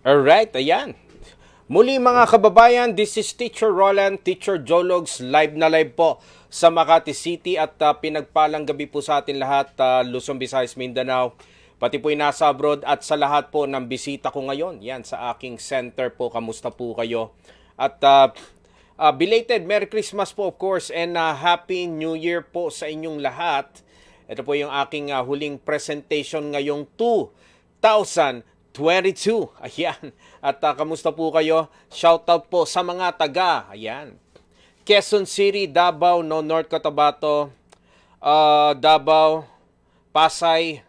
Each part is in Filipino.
Alright, ayan. Muli mga kababayan, this is Teacher Roland, Teacher Jologs, live na live po sa Makati City at uh, pinagpalang gabi po sa atin lahat, uh, Luzon, Visayas, Mindanao, pati po nasa abroad at sa lahat po ng bisita ko ngayon, yan sa aking center po, kamusta po kayo? At uh, uh, belated Merry Christmas po of course and uh, Happy New Year po sa inyong lahat. Ito po yung aking uh, huling presentation ngayong 2000 22. Ayan. At uh, kamusta po kayo? Shout out po sa mga taga. Ayan. Quezon City, Davao, no North Cotabato, uh, Davao, Pasay,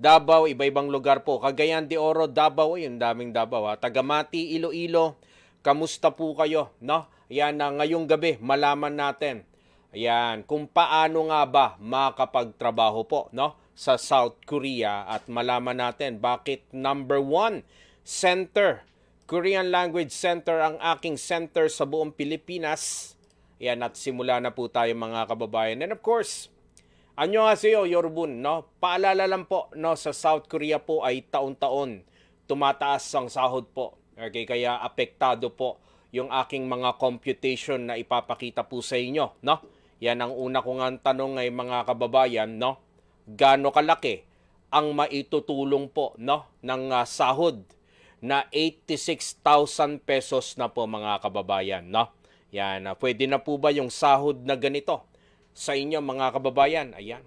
Davao, iba-ibang lugar po. Cagayan de Oro, Davao, eh, ayun, daming Davao. Ha. Ah. Tagamati, Iloilo, kamusta po kayo? No? Ayan, uh, ngayong gabi, malaman natin. Ayan, kung paano nga ba makapagtrabaho po, no? sa South Korea at malaman natin bakit number one center, Korean Language Center ang aking center sa buong Pilipinas. Yan at simula na po tayo mga kababayan. And of course, anyo nga sa'yo, Yorbun, no? Paalala lang po, no, sa South Korea po ay taon-taon tumataas ang sahod po. Okay, kaya apektado po yung aking mga computation na ipapakita po sa inyo, no? Yan ang una ko nga tanong ay mga kababayan, no? gaano kalaki ang maitutulong po no ng uh, sahod na 86,000 pesos na po mga kababayan no. Yan, uh, pwede na po ba yung sahod na ganito sa inyo mga kababayan? Ayan.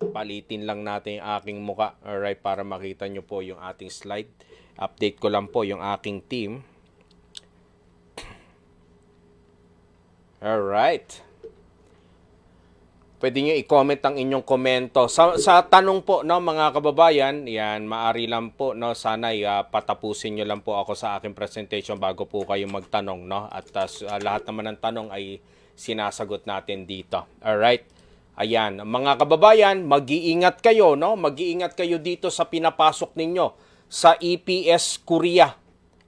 Palitin lang natin yung aking muka. Alright, para makita nyo po yung ating slide. Update ko lang po yung aking team. All right. Pwede niyo i-comment ang inyong komento. Sa, sa tanong po no mga kababayan, yan maari lang po no sana uh, patapusin niyo lang po ako sa aking presentation bago po kayo magtanong no at uh, lahat naman ng tanong ay sinasagot natin dito. All right. Ayan, mga kababayan, mag-iingat kayo no, mag-iingat kayo dito sa pinapasok ninyo sa EPS Korea.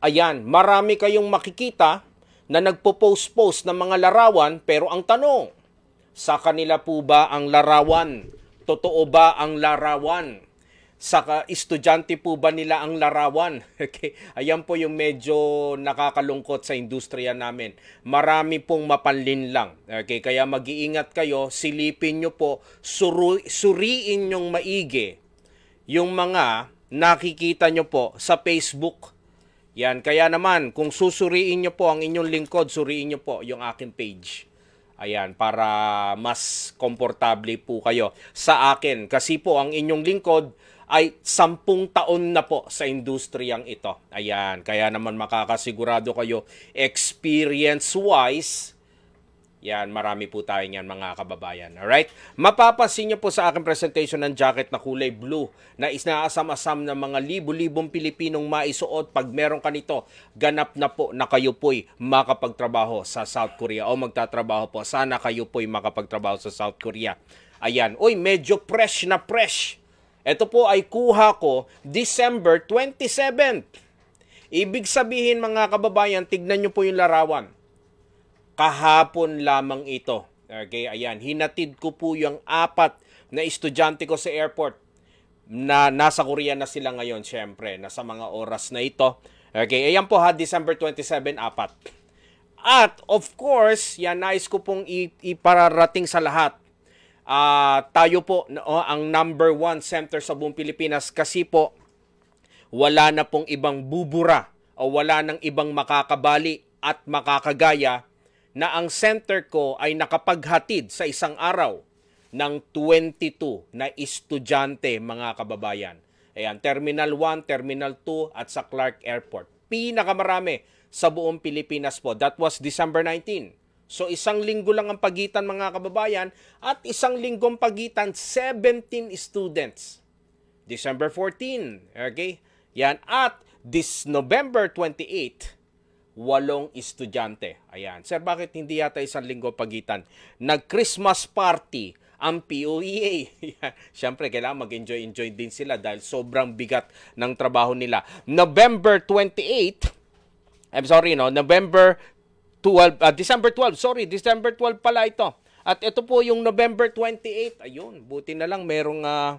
Ayan, marami kayong makikita na nagpo-post-post ng mga larawan pero ang tanong, sa kanila po ba ang larawan? Totoo ba ang larawan? Sa estudyante po ba nila ang larawan? Okay. Ayan po yung medyo nakakalungkot sa industriya namin. Marami pong mapanlin lang. Okay. Kaya mag-iingat kayo, silipin nyo po, suru- suriin yung maigi yung mga nakikita nyo po sa Facebook. Yan, kaya naman, kung susuriin nyo po ang inyong lingkod, suriin nyo po yung aking page. Ayan, para mas komportable po kayo sa akin. Kasi po ang inyong lingkod ay sampung taon na po sa industriyang ito. Ayan, kaya naman makakasigurado kayo experience-wise yan, marami po tayo niyan mga kababayan. Alright? Mapapansin niyo po sa aking presentation ng jacket na kulay blue na isnaasam-asam ng mga libo libong Pilipinong maisuot pag meron ka nito. Ganap na po na kayo po'y makapagtrabaho sa South Korea o magtatrabaho po. Sana kayo po'y makapagtrabaho sa South Korea. Ayan. Uy, medyo fresh na fresh. Ito po ay kuha ko December 27th. Ibig sabihin mga kababayan, tignan niyo po yung larawan kahapon lamang ito. Okay, ayan. Hinatid ko po yung apat na estudyante ko sa airport na nasa Korea na sila ngayon, syempre, nasa mga oras na ito. Okay, ayan po ha, December 27, apat. At of course, yan nais ko pong ipararating sa lahat. Uh, tayo po oh, ang number one center sa buong Pilipinas kasi po wala na pong ibang bubura o wala nang ibang makakabali at makakagaya na ang center ko ay nakapaghatid sa isang araw ng 22 na estudyante mga kababayan. Ayan, Terminal 1, Terminal 2 at sa Clark Airport. Pinakamarami sa buong Pilipinas po. That was December 19. So isang linggo lang ang pagitan mga kababayan at isang linggong pagitan 17 students. December 14, okay? Yan at this November 28, walong estudyante. Ayan. Sir, bakit hindi yata isang linggo pagitan? Nag-Christmas party ang POEA. Siyempre, kailangan mag-enjoy-enjoy din sila dahil sobrang bigat ng trabaho nila. November 28, I'm sorry, no? November 12, uh, ah, December 12, sorry, December 12 pala ito. At ito po yung November 28, ayun, buti na lang merong, uh,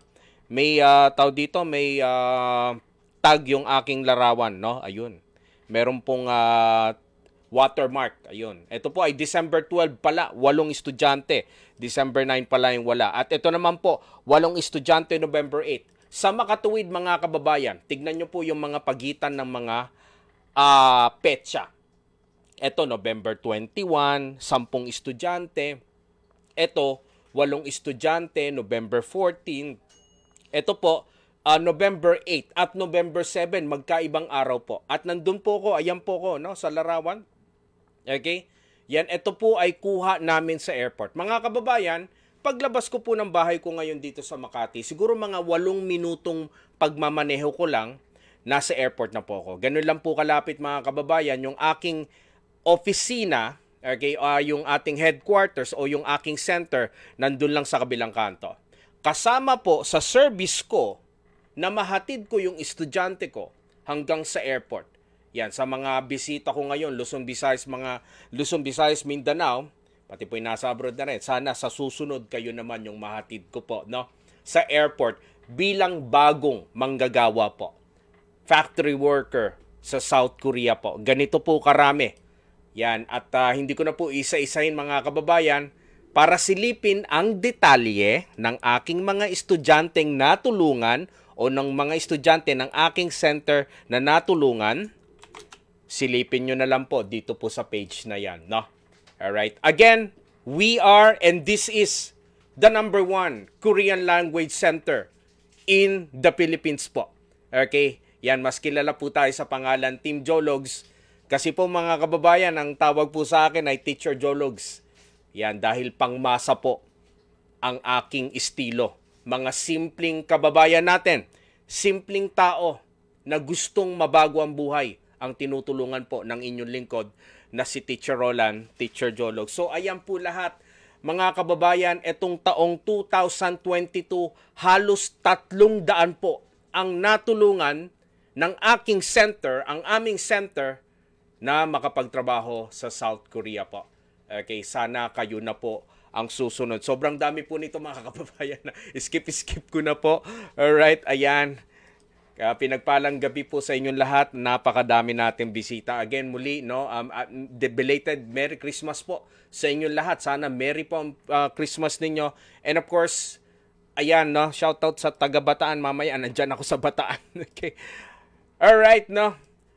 may uh, ah, tao dito, may uh, tag yung aking larawan, no? Ayun meron pong uh, watermark. Ayun. Ito po ay December 12 pala, walong estudyante. December 9 pala yung wala. At ito naman po, walong estudyante November 8. Sa makatuwid mga kababayan, tignan nyo po yung mga pagitan ng mga uh, petsa. Ito November 21, 10 estudyante. Ito, walong estudyante November 14. Ito po, uh, November 8 at November 7, magkaibang araw po. At nandun po ko, ayan po ko, no, sa larawan. Okay? Yan, ito po ay kuha namin sa airport. Mga kababayan, paglabas ko po ng bahay ko ngayon dito sa Makati, siguro mga walong minutong pagmamaneho ko lang, nasa airport na po ako. Ganun lang po kalapit mga kababayan, yung aking opisina okay, uh, yung ating headquarters o yung aking center, nandun lang sa kabilang kanto. Kasama po sa service ko, na mahatid ko yung estudyante ko hanggang sa airport. Yan, sa mga bisita ko ngayon, Luzon, Visayas, mga Luzon, Visayas, Mindanao, pati po yung nasa abroad na rin, sana sa susunod kayo naman yung mahatid ko po, no? Sa airport bilang bagong manggagawa po. Factory worker sa South Korea po. Ganito po karami. Yan, at uh, hindi ko na po isa-isahin mga kababayan para silipin ang detalye ng aking mga estudyanteng natulungan o ng mga estudyante ng aking center na natulungan, silipin nyo na lang po dito po sa page na yan. No? Alright? Again, we are and this is the number one Korean Language Center in the Philippines po. Okay? Yan, mas kilala po tayo sa pangalan Team Jologs. Kasi po mga kababayan, ang tawag po sa akin ay Teacher Jologs. Yan, dahil pangmasa po ang aking estilo mga simpleng kababayan natin, simpleng tao na gustong mabago ang buhay ang tinutulungan po ng inyong lingkod na si Teacher Roland, Teacher Jolog. So ayan po lahat mga kababayan, itong taong 2022, halos tatlong daan po ang natulungan ng aking center, ang aming center, na makapagtrabaho sa South Korea po. Okay, sana kayo na po ang susunod. Sobrang dami po nito mga kababayan. Skip-skip ko na po. Alright, ayan. Uh, pinagpalang gabi po sa inyong lahat. Napakadami nating bisita. Again, muli, no, um, uh, belated Merry Christmas po sa inyong lahat. Sana Merry po ang uh, Christmas ninyo. And of course, ayan, no, shoutout sa taga-Bataan. Mamaya, nandyan ako sa Bataan. okay. Alright, no.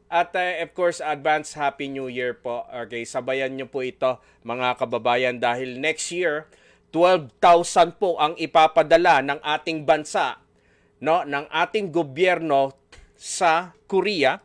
At uh, of course, advance Happy New Year po. Okay, sabayan nyo po ito mga kababayan dahil next year, 12,000 po ang ipapadala ng ating bansa, no, ng ating gobyerno sa Korea.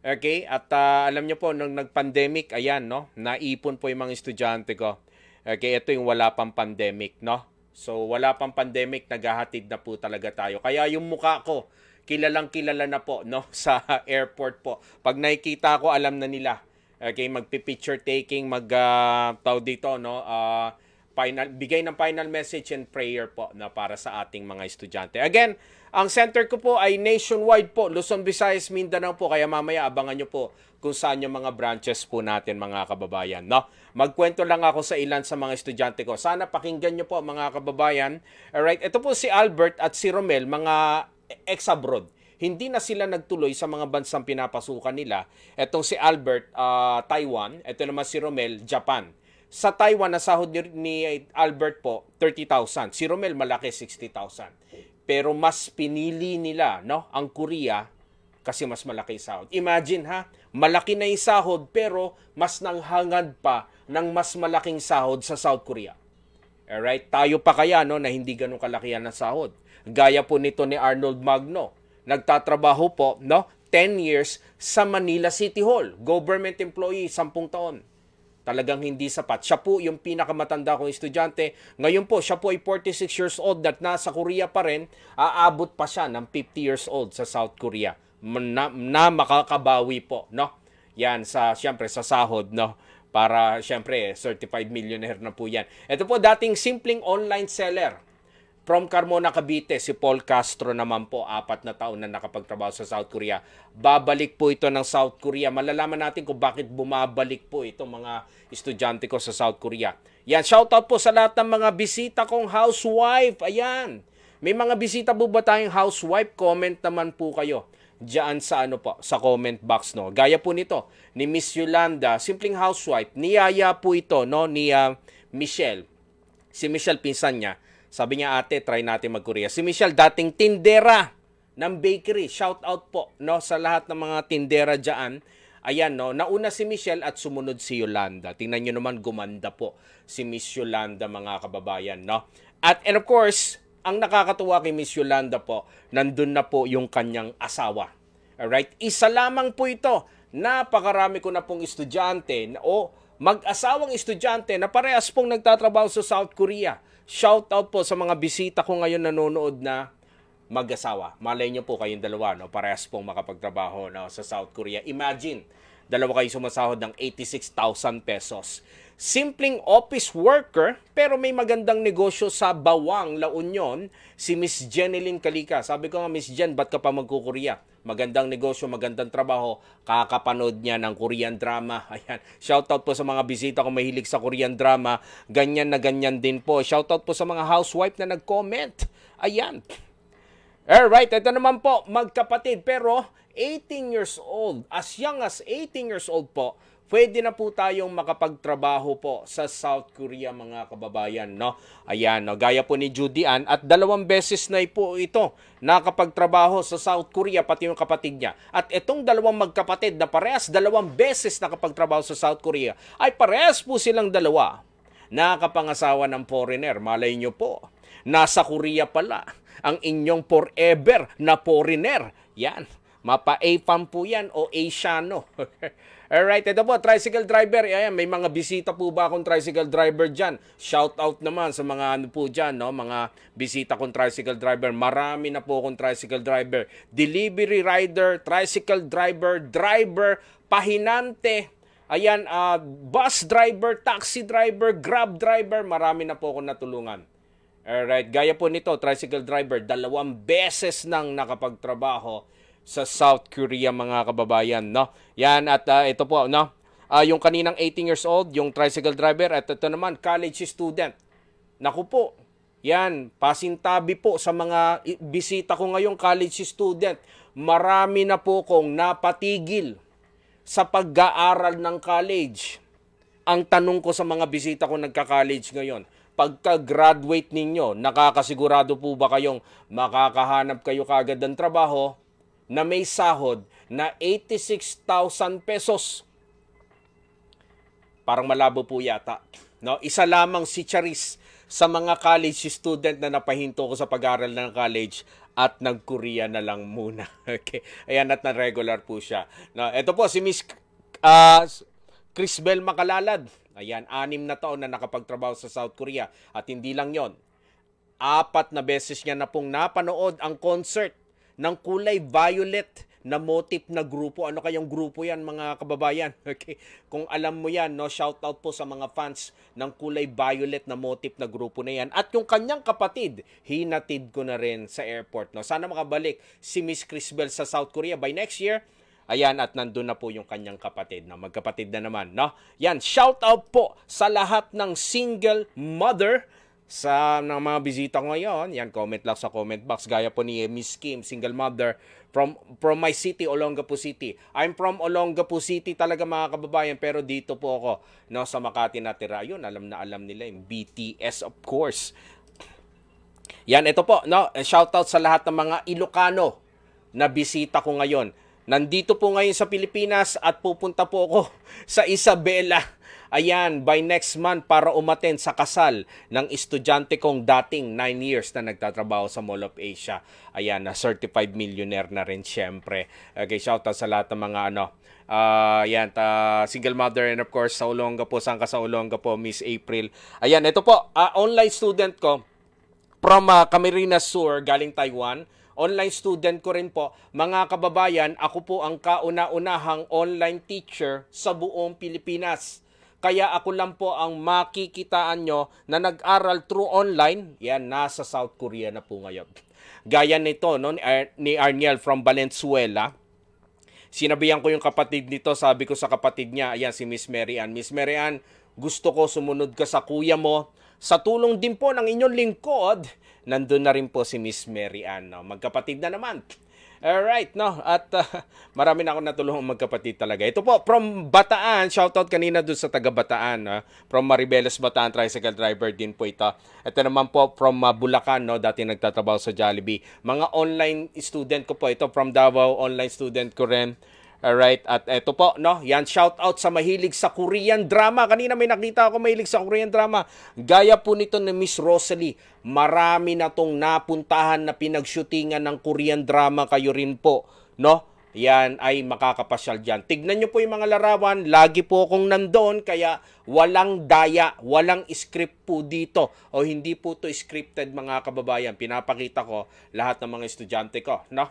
Okay, at uh, alam nyo po, nung nag-pandemic, ayan, no, naipon po yung mga estudyante ko. Okay, ito yung wala pang pandemic, no? So, wala pang pandemic, naghahatid na po talaga tayo. Kaya yung mukha ko, kilalang kilala na po no sa airport po. Pag nakikita ko alam na nila. Okay, magpi-picture taking, mag uh, dito no. Uh, final bigay ng final message and prayer po na para sa ating mga estudyante. Again, ang center ko po ay nationwide po, Luzon, Visayas, Mindanao po. Kaya mamaya abangan nyo po kung saan yung mga branches po natin mga kababayan. No? Magkwento lang ako sa ilan sa mga estudyante ko. Sana pakinggan nyo po mga kababayan. Alright, ito po si Albert at si Romel, mga ex-abroad. Hindi na sila nagtuloy sa mga bansang pinapasukan nila. Etong si Albert, uh, Taiwan. Ito naman si Romel, Japan. Sa Taiwan, nasahod ni, ni Albert po, 30,000. Si Romel, malaki, 60,000. Pero mas pinili nila no, ang Korea kasi mas malaki sahod. Imagine ha, malaki na yung sahod pero mas nanghangad pa ng mas malaking sahod sa South Korea. Alright? Tayo pa kaya no, na hindi ganun kalakihan ang sahod. Gaya po nito ni Arnold Magno. Nagtatrabaho po, no? 10 years sa Manila City Hall. Government employee, 10 taon. Talagang hindi sapat. Siya po yung pinakamatanda kong estudyante. Ngayon po, siya po ay 46 years old at nasa Korea pa rin. Aabot pa siya ng 50 years old sa South Korea. Na, na makakabawi po, no? Yan, sa, siyempre, sa sahod, no? Para, siyempre, certified millionaire na po yan. Ito po, dating simpleng online seller From Carmona, Cavite, si Paul Castro naman po, apat na taon na nakapagtrabaho sa South Korea. Babalik po ito ng South Korea. Malalaman natin kung bakit bumabalik po itong mga estudyante ko sa South Korea. Yan, shoutout po sa lahat ng mga bisita kong housewife. Ayan. May mga bisita po ba tayong housewife? Comment naman po kayo diyan sa ano po, sa comment box no. Gaya po nito ni Miss Yolanda, simpleng housewife, niyaya po ito no ni uh, Michelle. Si Michelle pinsan niya sabi niya, ate, try natin mag-Korea. Si Michelle, dating tindera ng bakery. Shout out po no, sa lahat ng mga tindera dyan. Ayan, no, nauna si Michelle at sumunod si Yolanda. Tingnan nyo naman, gumanda po si Miss Yolanda, mga kababayan. No? At, and of course, ang nakakatuwa kay Miss Yolanda po, nandun na po yung kanyang asawa. Alright? Isa lamang po ito. Napakarami ko na pong estudyante o mag-asawang estudyante na parehas pong nagtatrabaho sa South Korea. Shout out po sa mga bisita ko ngayon nanonood na mag-asawa. Malay niyo po kayong dalawa, no? Parehas pong makapagtrabaho no? sa South Korea. Imagine, dalawa kayo sumasahod ng 86,000 pesos. Simpleng office worker pero may magandang negosyo sa Bawang, La Union, si Miss Jeneline Kalika. Sabi ko nga, Miss Jen, ba't ka pa magkukurya? Magandang negosyo, magandang trabaho. Kakapanood niya ng Korean drama. Ayan. Shoutout po sa mga bisita ko mahilig sa Korean drama. Ganyan na ganyan din po. Shoutout po sa mga housewife na nag-comment. Ayan. Alright, ito naman po, magkapatid. Pero 18 years old, as young as 18 years old po, pwede na po tayong makapagtrabaho po sa South Korea mga kababayan. No? Ayan, no? gaya po ni Judy Ann at dalawang beses na po ito nakapagtrabaho sa South Korea pati yung kapatid niya. At itong dalawang magkapatid na parehas dalawang beses nakapagtrabaho sa South Korea ay parehas po silang dalawa nakapangasawa ng foreigner. Malay niyo po, nasa Korea pala ang inyong forever na foreigner. Yan, mapa-APAM po yan o Asiano. Alright, ito po, tricycle driver. Eh, ayan, may mga bisita po ba akong tricycle driver dyan? Shout out naman sa mga ano po dyan, no? mga bisita kong tricycle driver. Marami na po akong tricycle driver. Delivery rider, tricycle driver, driver, pahinante, Ayan, uh, bus driver, taxi driver, grab driver, marami na po akong natulungan. Alright, gaya po nito, tricycle driver, dalawang beses nang nakapagtrabaho sa South Korea mga kababayan no. Yan at uh, ito po no. Uh, yung kaninang 18 years old, yung tricycle driver at ito naman college student. Naku po. Yan, pasintabi po sa mga bisita ko ngayong college student. Marami na po kong napatigil sa pag-aaral ng college. Ang tanong ko sa mga bisita ko nagka-college ngayon, pagka-graduate ninyo, nakakasigurado po ba kayong makakahanap kayo kagad ng trabaho? na may sahod na 86,000 pesos. Parang malabo po yata. No, isa lamang si Charis sa mga college student na napahinto ko sa pag-aral ng college at nag-Korea na lang muna. Okay. Ayan at na regular po siya. No, ito po si Miss uh, Crisbel Makalalad. Ayan, anim na taon na nakapagtrabaho sa South Korea at hindi lang 'yon. Apat na beses niya na pong napanood ang concert ng kulay violet na motif na grupo. Ano kayang grupo yan mga kababayan? Okay. Kung alam mo yan, no, shout out po sa mga fans ng kulay violet na motif na grupo na yan. At yung kanyang kapatid, hinatid ko na rin sa airport. No. Sana makabalik si Miss Crisbel sa South Korea by next year. Ayan, at nandun na po yung kanyang kapatid na magkapatid na naman, no? Yan, shout out po sa lahat ng single mother sa ng mga bisita ngayon. Yan, comment lang sa comment box. Gaya po ni eh, Miss Kim, single mother from, from my city, Olongapo City. I'm from Olongapo City talaga mga kababayan, pero dito po ako no, sa Makati natira. Yun, alam na alam nila yung BTS of course. Yan, ito po. No, shout out sa lahat ng mga Ilocano na bisita ko ngayon. Nandito po ngayon sa Pilipinas at pupunta po ako sa Isabela ayan, by next month para umaten sa kasal ng estudyante kong dating 9 years na nagtatrabaho sa Mall of Asia. Ayan, na certified millionaire na rin syempre. Okay, shout out sa lahat ng mga ano, Uh, ah, yan, ta, single mother and of course sa Olonga po, sangka sa Olonga po, Miss April. Ayan, ito po, uh, online student ko from uh, Camarines Sur galing Taiwan. Online student ko rin po. Mga kababayan, ako po ang kauna-unahang online teacher sa buong Pilipinas. Kaya ako lang po ang makikitaan nyo na nag-aral through online. Yan, nasa South Korea na po ngayon. Gaya nito no, ni Arniel from Valenzuela. Sinabihan ko yung kapatid nito, sabi ko sa kapatid niya, ayan si Miss Mary Ann. Miss Mary Ann, gusto ko sumunod ka sa kuya mo. Sa tulong din po ng inyong lingkod, nandun na rin po si Miss Mary Ann. No? Magkapatid na naman. Alright, no? At uh, marami na ako natulungan magkapatid talaga. Ito po, from Bataan, shoutout kanina doon sa taga Bataan. Uh, from Maribelos, Bataan, tricycle driver din po ito. Ito naman po, from uh, Bulacan, no? dati nagtatrabaho sa Jollibee. Mga online student ko po ito, from Davao, online student ko rin. Alright, at eto po, no, yan, shout out sa mahilig sa Korean drama. Kanina may nakita ako mahilig sa Korean drama. Gaya po nito ni Miss Rosalie, marami na tong napuntahan na pinagshootingan ng Korean drama kayo rin po, no? Yan ay makakapasyal dyan. Tignan nyo po yung mga larawan, lagi po akong nandoon, kaya walang daya, walang script po dito. O hindi po to scripted mga kababayan, pinapakita ko lahat ng mga estudyante ko, no?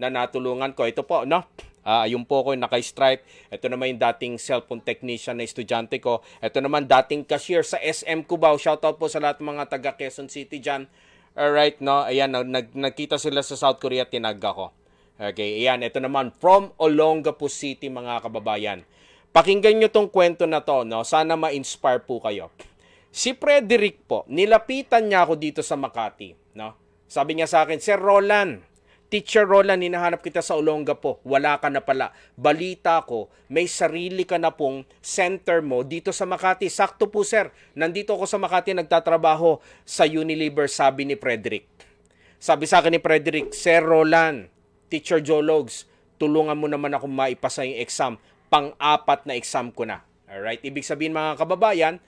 Na natulungan ko. Ito po, no? Uh, ah, ayun po ko naka-stripe. Ito naman yung dating cellphone technician na estudyante ko. Ito naman dating cashier sa SM Cubao. Shoutout po sa lahat ng mga taga Quezon City dyan. Alright, no? Ayan, nag nagkita sila sa South Korea, tinag ako. Okay, ayan. Ito naman, from Olongapo City, mga kababayan. Pakinggan nyo tong kwento na to, no? Sana ma-inspire po kayo. Si Frederick po, nilapitan niya ako dito sa Makati, no? Sabi niya sa akin, Sir Roland, Teacher Roland, hinahanap kita sa Olonga po. Wala ka na pala. Balita ko, may sarili ka na pong center mo dito sa Makati. Sakto po sir, nandito ako sa Makati nagtatrabaho sa Unilever, sabi ni Frederick. Sabi sa akin ni Frederick, Sir Roland, Teacher Jologs, tulungan mo naman ako maipasa yung exam. Pang-apat na exam ko na. Alright, ibig sabihin mga kababayan,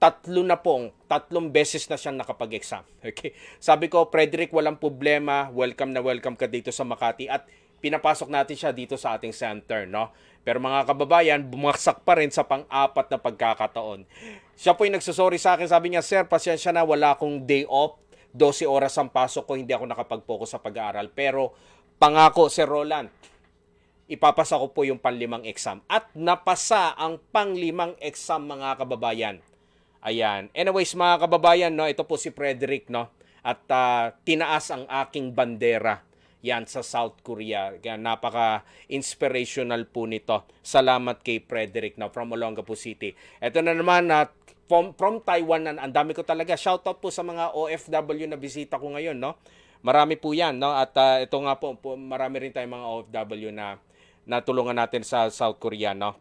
tatlo na pong, tatlong beses na siyang nakapag-exam. Okay? Sabi ko, Frederick, walang problema. Welcome na welcome ka dito sa Makati. At pinapasok natin siya dito sa ating center, no? Pero mga kababayan, bumaksak pa rin sa pang-apat na pagkakataon. Siya po yung nagsasorry sa akin. Sabi niya, Sir, pasensya na, wala akong day off. 12 oras ang pasok ko, hindi ako nakapag-focus sa pag-aaral. Pero pangako, Sir Roland, ipapasa ko po yung panlimang exam. At napasa ang panglimang exam, mga kababayan Ayan. Anyways, mga kababayan, no, ito po si Frederick, no? At uh, tinaas ang aking bandera yan sa South Korea. Kaya napaka-inspirational po nito. Salamat kay Frederick na no, from Olongapo City. Ito na naman at uh, from, from Taiwan na ang dami ko talaga. Shout out po sa mga OFW na bisita ko ngayon, no? Marami po 'yan, no? At uh, ito nga po, po marami rin tayong mga OFW na natulungan natin sa South Korea, no?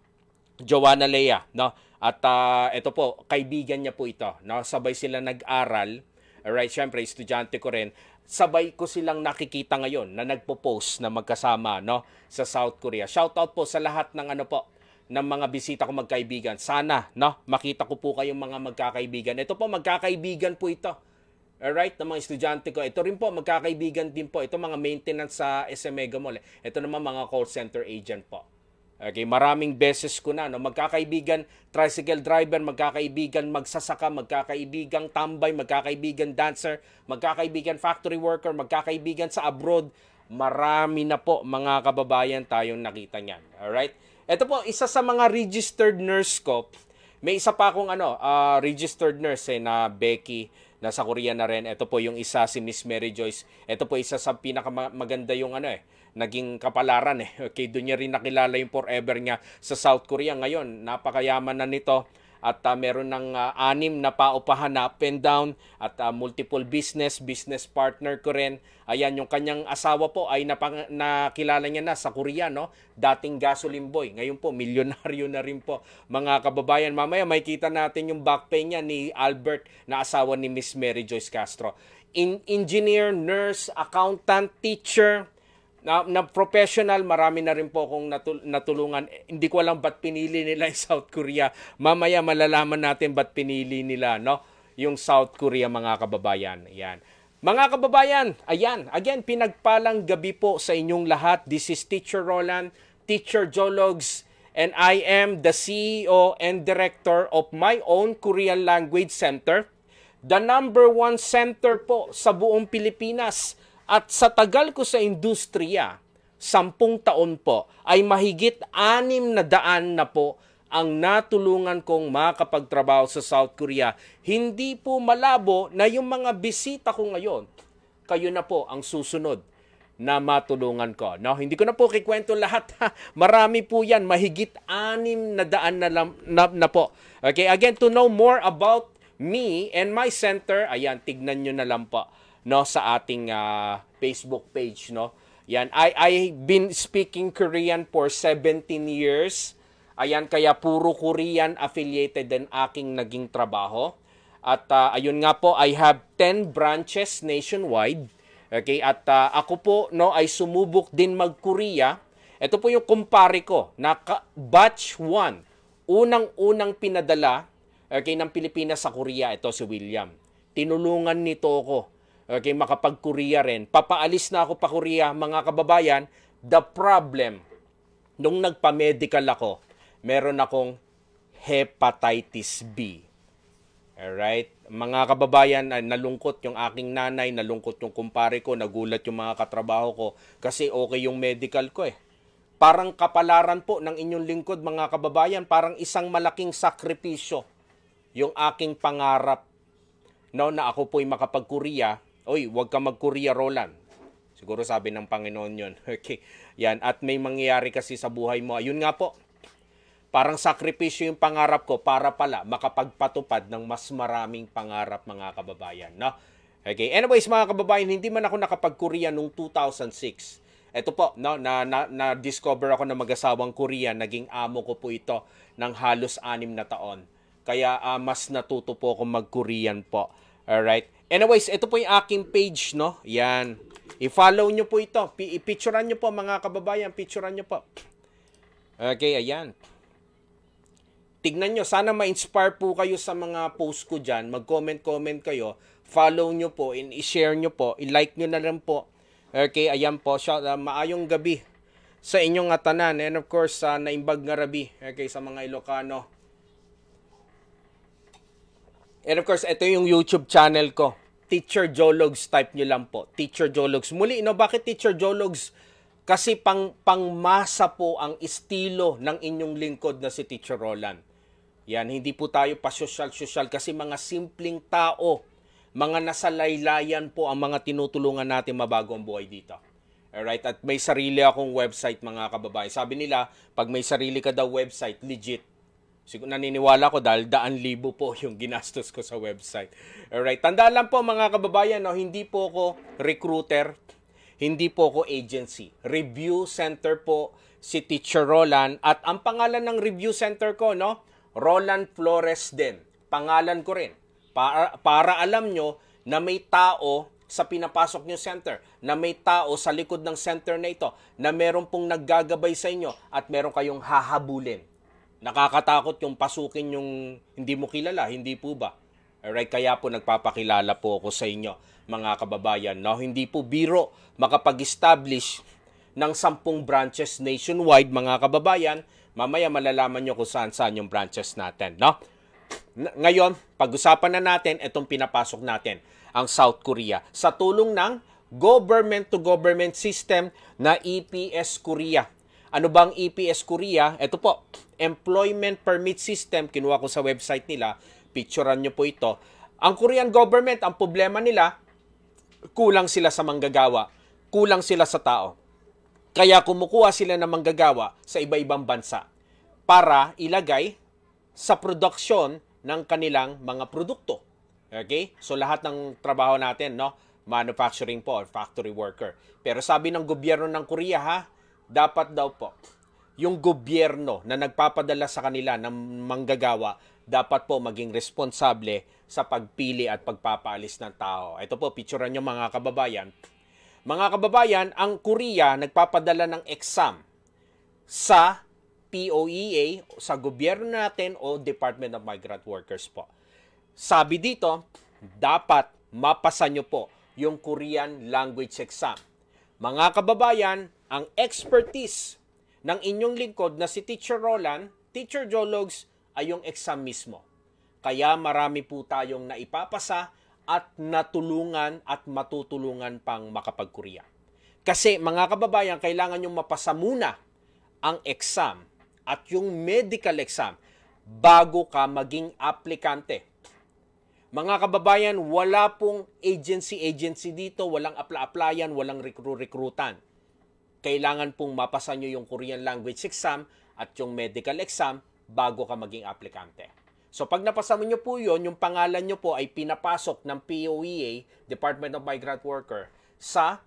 Joanna Lea, no? At uh, ah, ito po, kaibigan niya po ito. No? Sabay sila nag-aral. Alright, syempre, estudyante ko rin. Sabay ko silang nakikita ngayon na nagpo-post na magkasama no, sa South Korea. Shoutout po sa lahat ng ano po, ng mga bisita ko magkaibigan. Sana, no, makita ko po kayong mga magkakaibigan. Ito po, magkakaibigan po ito. Alright, ng mga estudyante ko. Ito rin po, magkakaibigan din po. Ito mga maintenance sa SM Mega Mall. Eh. Ito naman mga call center agent po. Okay, maraming beses ko na no magkakaibigan tricycle driver, magkakaibigan magsasaka, magkakaibigan tambay, magkakaibigan dancer, magkakaibigan factory worker, magkakaibigan sa abroad. Marami na po mga kababayan tayong nakita niyan. All right? Ito po isa sa mga registered nurse ko. May isa pa akong ano, uh, registered nurse eh, na Becky na sa Korea na rin. Ito po yung isa si Miss Mary Joyce. Ito po isa sa pinakamaganda yung ano eh naging kapalaran eh. Okay, doon niya rin nakilala yung forever niya sa South Korea. Ngayon, napakayaman na nito at uh, meron ng uh, anim na paupahan na up and down at uh, multiple business, business partner ko rin. Ayan, yung kanyang asawa po ay napang, nakilala niya na sa Korea, no? Dating gasoline boy. Ngayon po, milyonaryo na rin po. Mga kababayan, mamaya makikita natin yung back pay niya ni Albert na asawa ni Miss Mary Joyce Castro. In engineer, nurse, accountant, teacher, na, na professional, marami na rin po akong natul- natulungan. Hindi ko alam ba't pinili nila yung South Korea. Mamaya malalaman natin ba't pinili nila, no? Yung South Korea, mga kababayan. Ayan. Mga kababayan, ayan, again, pinagpalang gabi po sa inyong lahat. This is Teacher Roland, Teacher Jologs, and I am the CEO and Director of my own Korean Language Center. The number one center po sa buong Pilipinas at sa tagal ko sa industriya, sampung taon po, ay mahigit anim na daan na po ang natulungan kong makapagtrabaho sa South Korea. Hindi po malabo na yung mga bisita ko ngayon, kayo na po ang susunod na matulungan ko. No, hindi ko na po kikwento lahat. Ha. Marami po yan, mahigit anim na daan na, na, na po. Okay, again, to know more about me and my center, ayan, tignan nyo na lang po no sa ating uh, Facebook page no. Yan I I've been speaking Korean for 17 years. Ayan kaya puro Korean affiliated din aking naging trabaho. At uh, ayun nga po I have 10 branches nationwide. Okay at uh, ako po no ay sumubok din mag-Korea. Ito po yung kumpare ko na batch 1. Unang-unang pinadala okay, ng Pilipinas sa Korea ito si William. Tinulungan nito ako okay, makapag-Korea rin. Papaalis na ako pa Korea, mga kababayan. The problem, nung nagpa-medical ako, meron akong hepatitis B. Alright? Mga kababayan, nalungkot yung aking nanay, nalungkot yung kumpare ko, nagulat yung mga katrabaho ko kasi okay yung medical ko eh. Parang kapalaran po ng inyong lingkod mga kababayan, parang isang malaking sakripisyo yung aking pangarap no, na ako po'y makapag-Korea Oy, huwag ka mag-Korea Roland. Siguro sabi ng Panginoon yon. Okay. Yan. At may mangyayari kasi sa buhay mo. Ayun nga po. Parang sakripisyo yung pangarap ko para pala makapagpatupad ng mas maraming pangarap mga kababayan. No? Okay. Anyways mga kababayan, hindi man ako nakapag-Korea noong 2006. Ito po, no, na, na, na discover ako ng mag-asawang Korea, naging amo ko po ito ng halos anim na taon. Kaya uh, mas natuto po akong mag-Korean po Alright. Anyways, ito po yung aking page, no? Yan. I-follow nyo po ito. I-picturean nyo po mga kababayan. Picturean nyo po. Okay, ayan. Tignan nyo. Sana ma-inspire po kayo sa mga post ko dyan. Mag-comment-comment kayo. Follow nyo po and i-share nyo po. I-like nyo na lang po. Okay, ayan po. Shout, out. Uh, maayong gabi sa inyong atanan. And of course, sa uh, naimbag nga rabi. Okay, sa mga Ilocano. And of course, ito yung YouTube channel ko. Teacher Jologs type nyo lang po. Teacher Jologs. Muli, no, bakit Teacher Jologs? Kasi pang, pangmasa po ang estilo ng inyong lingkod na si Teacher Roland. Yan, hindi po tayo pa-social-social kasi mga simpleng tao, mga nasa laylayan po ang mga tinutulungan natin mabago ang buhay dito. Alright, at may sarili akong website mga kababayan. Sabi nila, pag may sarili ka daw website, legit, Siguro naniniwala ko dahil daan libo po yung ginastos ko sa website. Alright, tandaan lang po mga kababayan, no, hindi po ako recruiter, hindi po ako agency. Review center po si Teacher Roland at ang pangalan ng review center ko, no? Roland Flores din. Pangalan ko rin. Para, para alam nyo na may tao sa pinapasok nyo center, na may tao sa likod ng center na ito, na meron pong naggagabay sa inyo at meron kayong hahabulin. Nakakatakot yung pasukin yung hindi mo kilala, hindi po ba? Alright, kaya po nagpapakilala po ako sa inyo, mga kababayan. No? hindi po biro makapag-establish ng sampung branches nationwide, mga kababayan. Mamaya malalaman nyo kung saan-saan yung branches natin, no? Ngayon, pag-usapan na natin itong pinapasok natin, ang South Korea, sa tulong ng government-to-government -government system na EPS Korea ano bang EPS Korea? Ito po, Employment Permit System, kinuha ko sa website nila. Picturean nyo po ito. Ang Korean government, ang problema nila, kulang sila sa manggagawa. Kulang sila sa tao. Kaya kumukuha sila ng manggagawa sa iba-ibang bansa para ilagay sa production ng kanilang mga produkto. Okay? So lahat ng trabaho natin, no? manufacturing po or factory worker. Pero sabi ng gobyerno ng Korea ha, dapat daw po yung gobyerno na nagpapadala sa kanila ng manggagawa dapat po maging responsable sa pagpili at pagpapaalis ng tao. Ito po, picturean nyo mga kababayan. Mga kababayan, ang Korea nagpapadala ng exam sa POEA, sa gobyerno natin o Department of Migrant Workers po. Sabi dito, dapat mapasa nyo po yung Korean language exam. Mga kababayan, ang expertise ng inyong lingkod na si Teacher Roland, Teacher Jologs ay yung exam mismo. Kaya marami po tayong naipapasa at natulungan at matutulungan pang makapagkurya. Kasi mga kababayan, kailangan yung mapasa muna ang exam at yung medical exam bago ka maging aplikante. Mga kababayan, wala pong agency-agency dito, walang apla applyan walang recruit-recruitan kailangan pong mapasa nyo yung Korean language exam at yung medical exam bago ka maging aplikante. So pag napasa mo nyo po yun, yung pangalan nyo po ay pinapasok ng POEA, Department of Migrant Worker, sa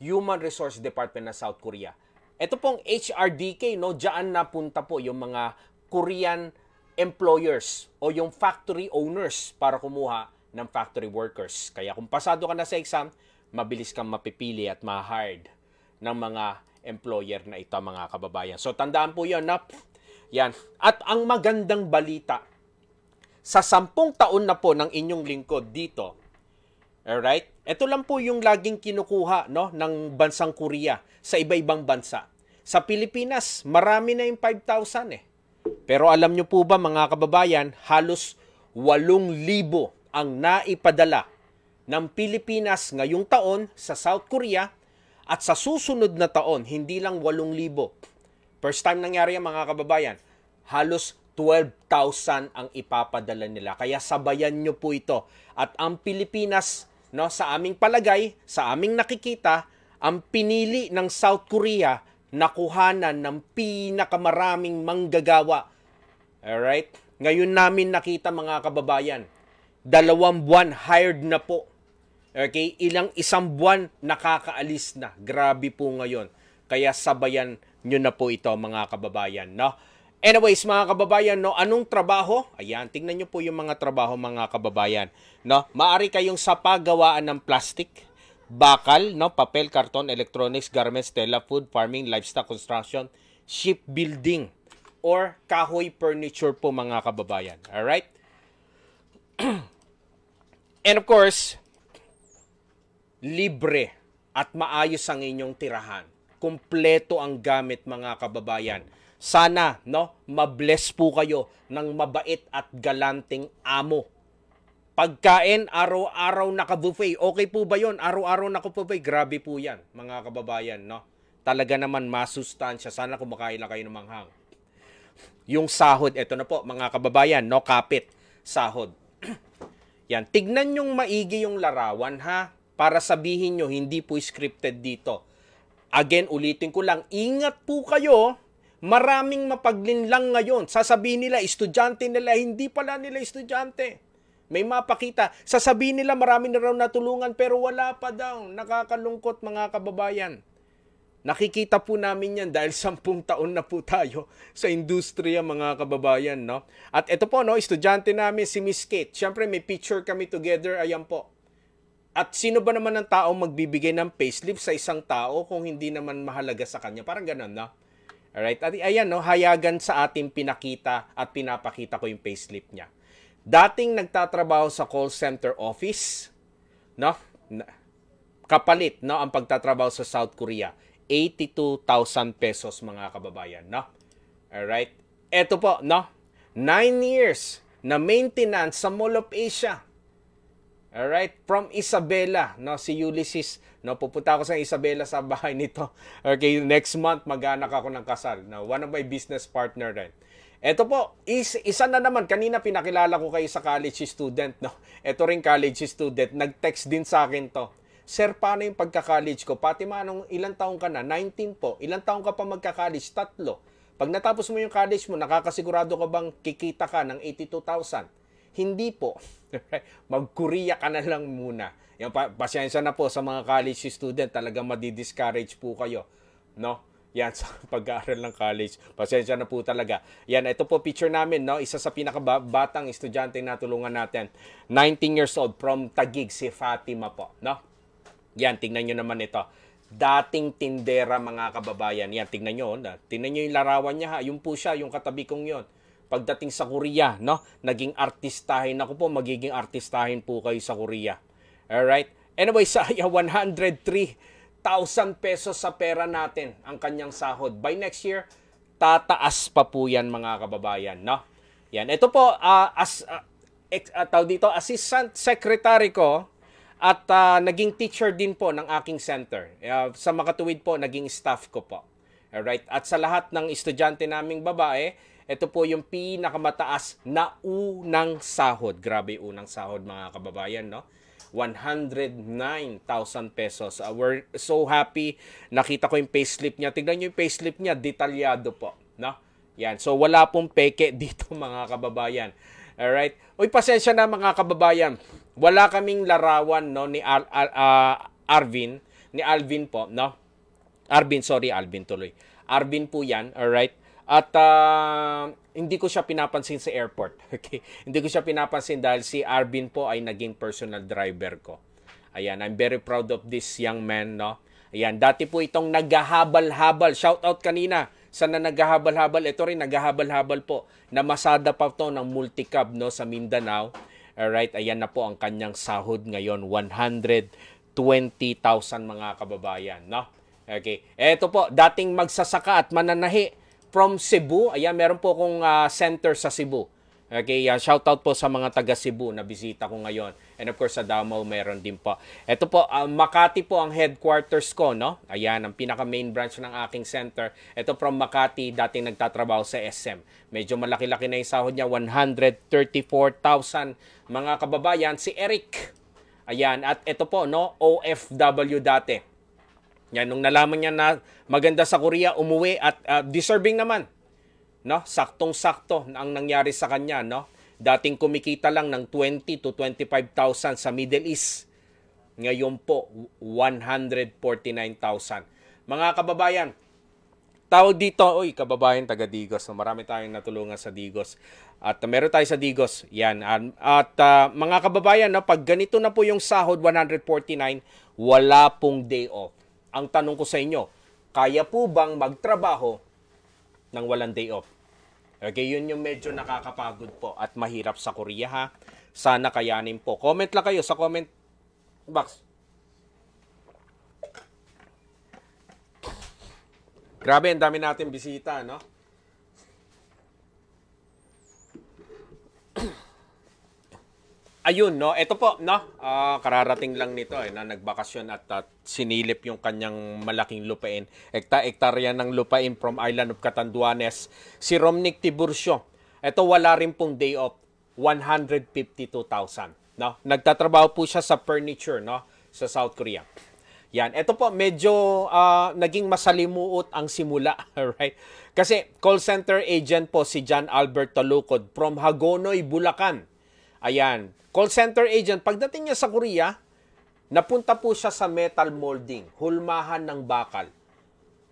Human Resource Department ng South Korea. Ito pong HRDK, no, dyan napunta po yung mga Korean employers o yung factory owners para kumuha ng factory workers. Kaya kung pasado ka na sa exam, mabilis kang mapipili at ma-hired ng mga employer na ito mga kababayan. So tandaan po yan nap. yan. At ang magandang balita, sa sampung taon na po ng inyong lingkod dito, All right? ito lang po yung laging kinukuha no, ng bansang Korea sa iba-ibang bansa. Sa Pilipinas, marami na yung 5,000 eh. Pero alam nyo po ba mga kababayan, halos 8,000 ang naipadala ng Pilipinas ngayong taon sa South Korea at sa susunod na taon, hindi lang 8,000. First time nangyari yan mga kababayan. Halos 12,000 ang ipapadala nila. Kaya sabayan nyo po ito. At ang Pilipinas, no, sa aming palagay, sa aming nakikita, ang pinili ng South Korea na kuhanan ng pinakamaraming manggagawa. Alright? Ngayon namin nakita mga kababayan, dalawang buwan hired na po Okay, ilang isang buwan nakakaalis na. Grabe po ngayon. Kaya sabayan nyo na po ito mga kababayan, no? Anyways, mga kababayan, no, anong trabaho? Ayan, tingnan nyo po yung mga trabaho, mga kababayan. No, maari kayong sa paggawaan ng plastic, bakal, no, papel, karton, electronics, garments, tela, food, farming, livestock, construction, shipbuilding, or kahoy furniture po, mga kababayan. Alright? And of course, libre at maayos ang inyong tirahan. Kumpleto ang gamit mga kababayan. Sana, no, mabless po kayo ng mabait at galanting amo. Pagkain, araw-araw naka-buffet. Okay po ba yon? Araw-araw naka-buffet. Grabe po yan, mga kababayan, no? Talaga naman masustansya. Sana kumakain lang kayo ng manghang. Yung sahod, eto na po, mga kababayan, no? Kapit, sahod. yan, tignan yung maigi yung larawan, ha? para sabihin nyo hindi po scripted dito. Again, ulitin ko lang, ingat po kayo. Maraming mapaglinlang ngayon. Sasabihin nila, estudyante nila, hindi pala nila estudyante. May mapakita. Sasabihin nila, marami na raw natulungan, pero wala pa daw. Nakakalungkot mga kababayan. Nakikita po namin yan dahil sampung taon na po tayo sa industriya mga kababayan. No? At ito po, no, estudyante namin si Miss Kate. Siyempre may picture kami together. Ayan po. At sino ba naman ang tao magbibigay ng payslip sa isang tao kung hindi naman mahalaga sa kanya? Parang ganun, no? Alright? At ayan, no? Hayagan sa ating pinakita at pinapakita ko yung payslip niya. Dating nagtatrabaho sa call center office, no? Kapalit, no? Ang pagtatrabaho sa South Korea. 82,000 pesos, mga kababayan, no? Alright? Ito po, no? 9 years na maintenance sa Mall of Asia. All right, from Isabela, no, si Ulysses, no, pupunta ako sa Isabela sa bahay nito. Okay, next month mag-anak ako ng kasal. No, one of my business partner rin. Ito po, is, isa na naman, kanina pinakilala ko kayo sa college student, no. Ito rin college student, nag-text din sa akin to. Sir, paano yung pagka-college ko? Pati manong, ilang taong ka na? 19 po. Ilang taong ka pa magka-college? Tatlo. Pag natapos mo yung college mo, nakakasigurado ka bang kikita ka ng 82,000? Hindi po. Mag-Korea ka na lang muna. Yan, pa- pasensya na po sa mga college student. talaga madi-discourage po kayo. No? Yan, sa pag-aaral ng college. Pasensya na po talaga. Yan, ito po picture namin, no? Isa sa pinakabatang estudyante na tulungan natin. 19 years old from Tagig, si Fatima po, no? Yan, tingnan nyo naman ito. Dating tindera, mga kababayan. Yan, tingnan nyo. Oh, na, tingnan nyo yung larawan niya, ha? Yung po siya, yung katabi kong yon pagdating sa Korea, no? Naging artistahin ako po, magiging artistahin po kayo sa Korea. All right? Anyway, sa 103,000 pesos sa pera natin ang kanyang sahod. By next year, tataas pa po 'yan mga kababayan, no? Yan. Ito po uh, as uh, ex, uh, dito assistant secretary ko at uh, naging teacher din po ng aking center. Uh, sa makatuwid po naging staff ko po. All right? At sa lahat ng estudyante naming babae, ito po yung pinakamataas na unang sahod. Grabe unang sahod mga kababayan, no? 109,000 pesos. Uh, we're so happy. Nakita ko yung payslip niya. Tignan niyo yung payslip niya. Detalyado po. No? Yan. So, wala pong peke dito mga kababayan. All right. Uy, pasensya na mga kababayan. Wala kaming larawan no, ni Al Al uh, Arvin. Ni Alvin po. No? Arvin, sorry Alvin tuloy. Arvin po yan. all right? At uh, hindi ko siya pinapansin sa airport. Okay? Hindi ko siya pinapansin dahil si Arvin po ay naging personal driver ko. Ayan, I'm very proud of this young man, no? Ayan, dati po itong naghahabal-habal. Shout out kanina sa na naghahabal-habal. Ito rin naghahabal-habal po. Namasada pa to ng multicab no sa Mindanao. All right, ayan na po ang kanyang sahod ngayon, 120,000 mga kababayan, no? Okay. Ito po, dating magsasaka at mananahi from Cebu. Ayan, meron po akong uh, center sa Cebu. Okay, uh, ah, shout out po sa mga taga Cebu na bisita ko ngayon. And of course sa Davao meron din po. Ito po uh, Makati po ang headquarters ko, no? Ayan ang pinaka main branch ng aking center. Ito from Makati, dating nagtatrabaho sa SM. Medyo malaki-laki na 'yung sahod niya, 134,000 mga kababayan si Eric. Ayan, at ito po no, OFW dati. Yan, nung nalaman niya na maganda sa Korea, umuwi at uh, deserving naman. No? Saktong-sakto ang nangyari sa kanya, no? Dating kumikita lang ng 20 to 25,000 sa Middle East. Ngayon po, 149,000. Mga kababayan, tawag dito, oy, kababayan taga Digos. Marami tayong natulungan sa Digos. At uh, meron tayo sa Digos. Yan. At uh, mga kababayan, no, pag ganito na po yung sahod 149, wala pong day off ang tanong ko sa inyo, kaya po bang magtrabaho ng walang day off? Okay, yun yung medyo nakakapagod po at mahirap sa Korea ha. Sana kayanin po. Comment lang kayo sa comment box. Grabe, ang dami natin bisita, no? ayun, no? Ito po, no? Uh, kararating lang nito eh, na nagbakasyon at, at sinilip yung kanyang malaking lupain. Ekta-ektarya ng lupain from Island of Catanduanes. Si Romnick Tiburcio. Ito wala rin pong day off. 152,000. No? Nagtatrabaho po siya sa furniture no? sa South Korea. Yan. Ito po, medyo uh, naging masalimuot ang simula. Right? Kasi call center agent po si John Albert Talukod from Hagonoy, Bulacan. Ayan, call center agent, pagdating niya sa Korea, napunta po siya sa metal molding, hulmahan ng bakal.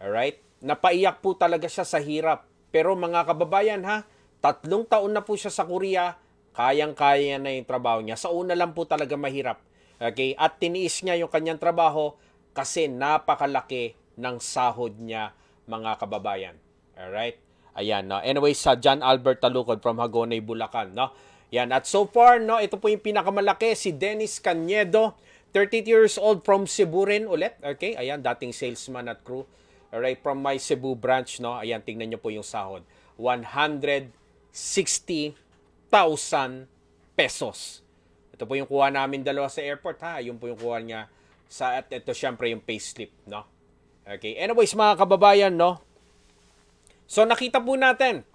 Alright? Napaiyak po talaga siya sa hirap. Pero mga kababayan ha, tatlong taon na po siya sa Korea, kayang-kaya na yung trabaho niya. Sa una lang po talaga mahirap. Okay? At tiniis niya yung kanyang trabaho kasi napakalaki ng sahod niya mga kababayan. Alright? Ayan, no? Anyway, sa John Albert Talukod from Hagonay, Bulacan, no? Yan. At so far, no, ito po yung pinakamalaki, si Dennis Canedo, 30 years old from Cebu rin ulit. Okay, ayan, dating salesman at crew. Alright, from my Cebu branch, no, ayan, tingnan nyo po yung sahod. 160,000 pesos. Ito po yung kuha namin dalawa sa airport, ha. Yun po yung kuha niya sa, at ito syempre yung payslip, no. Okay, anyways mga kababayan, no. So nakita po natin,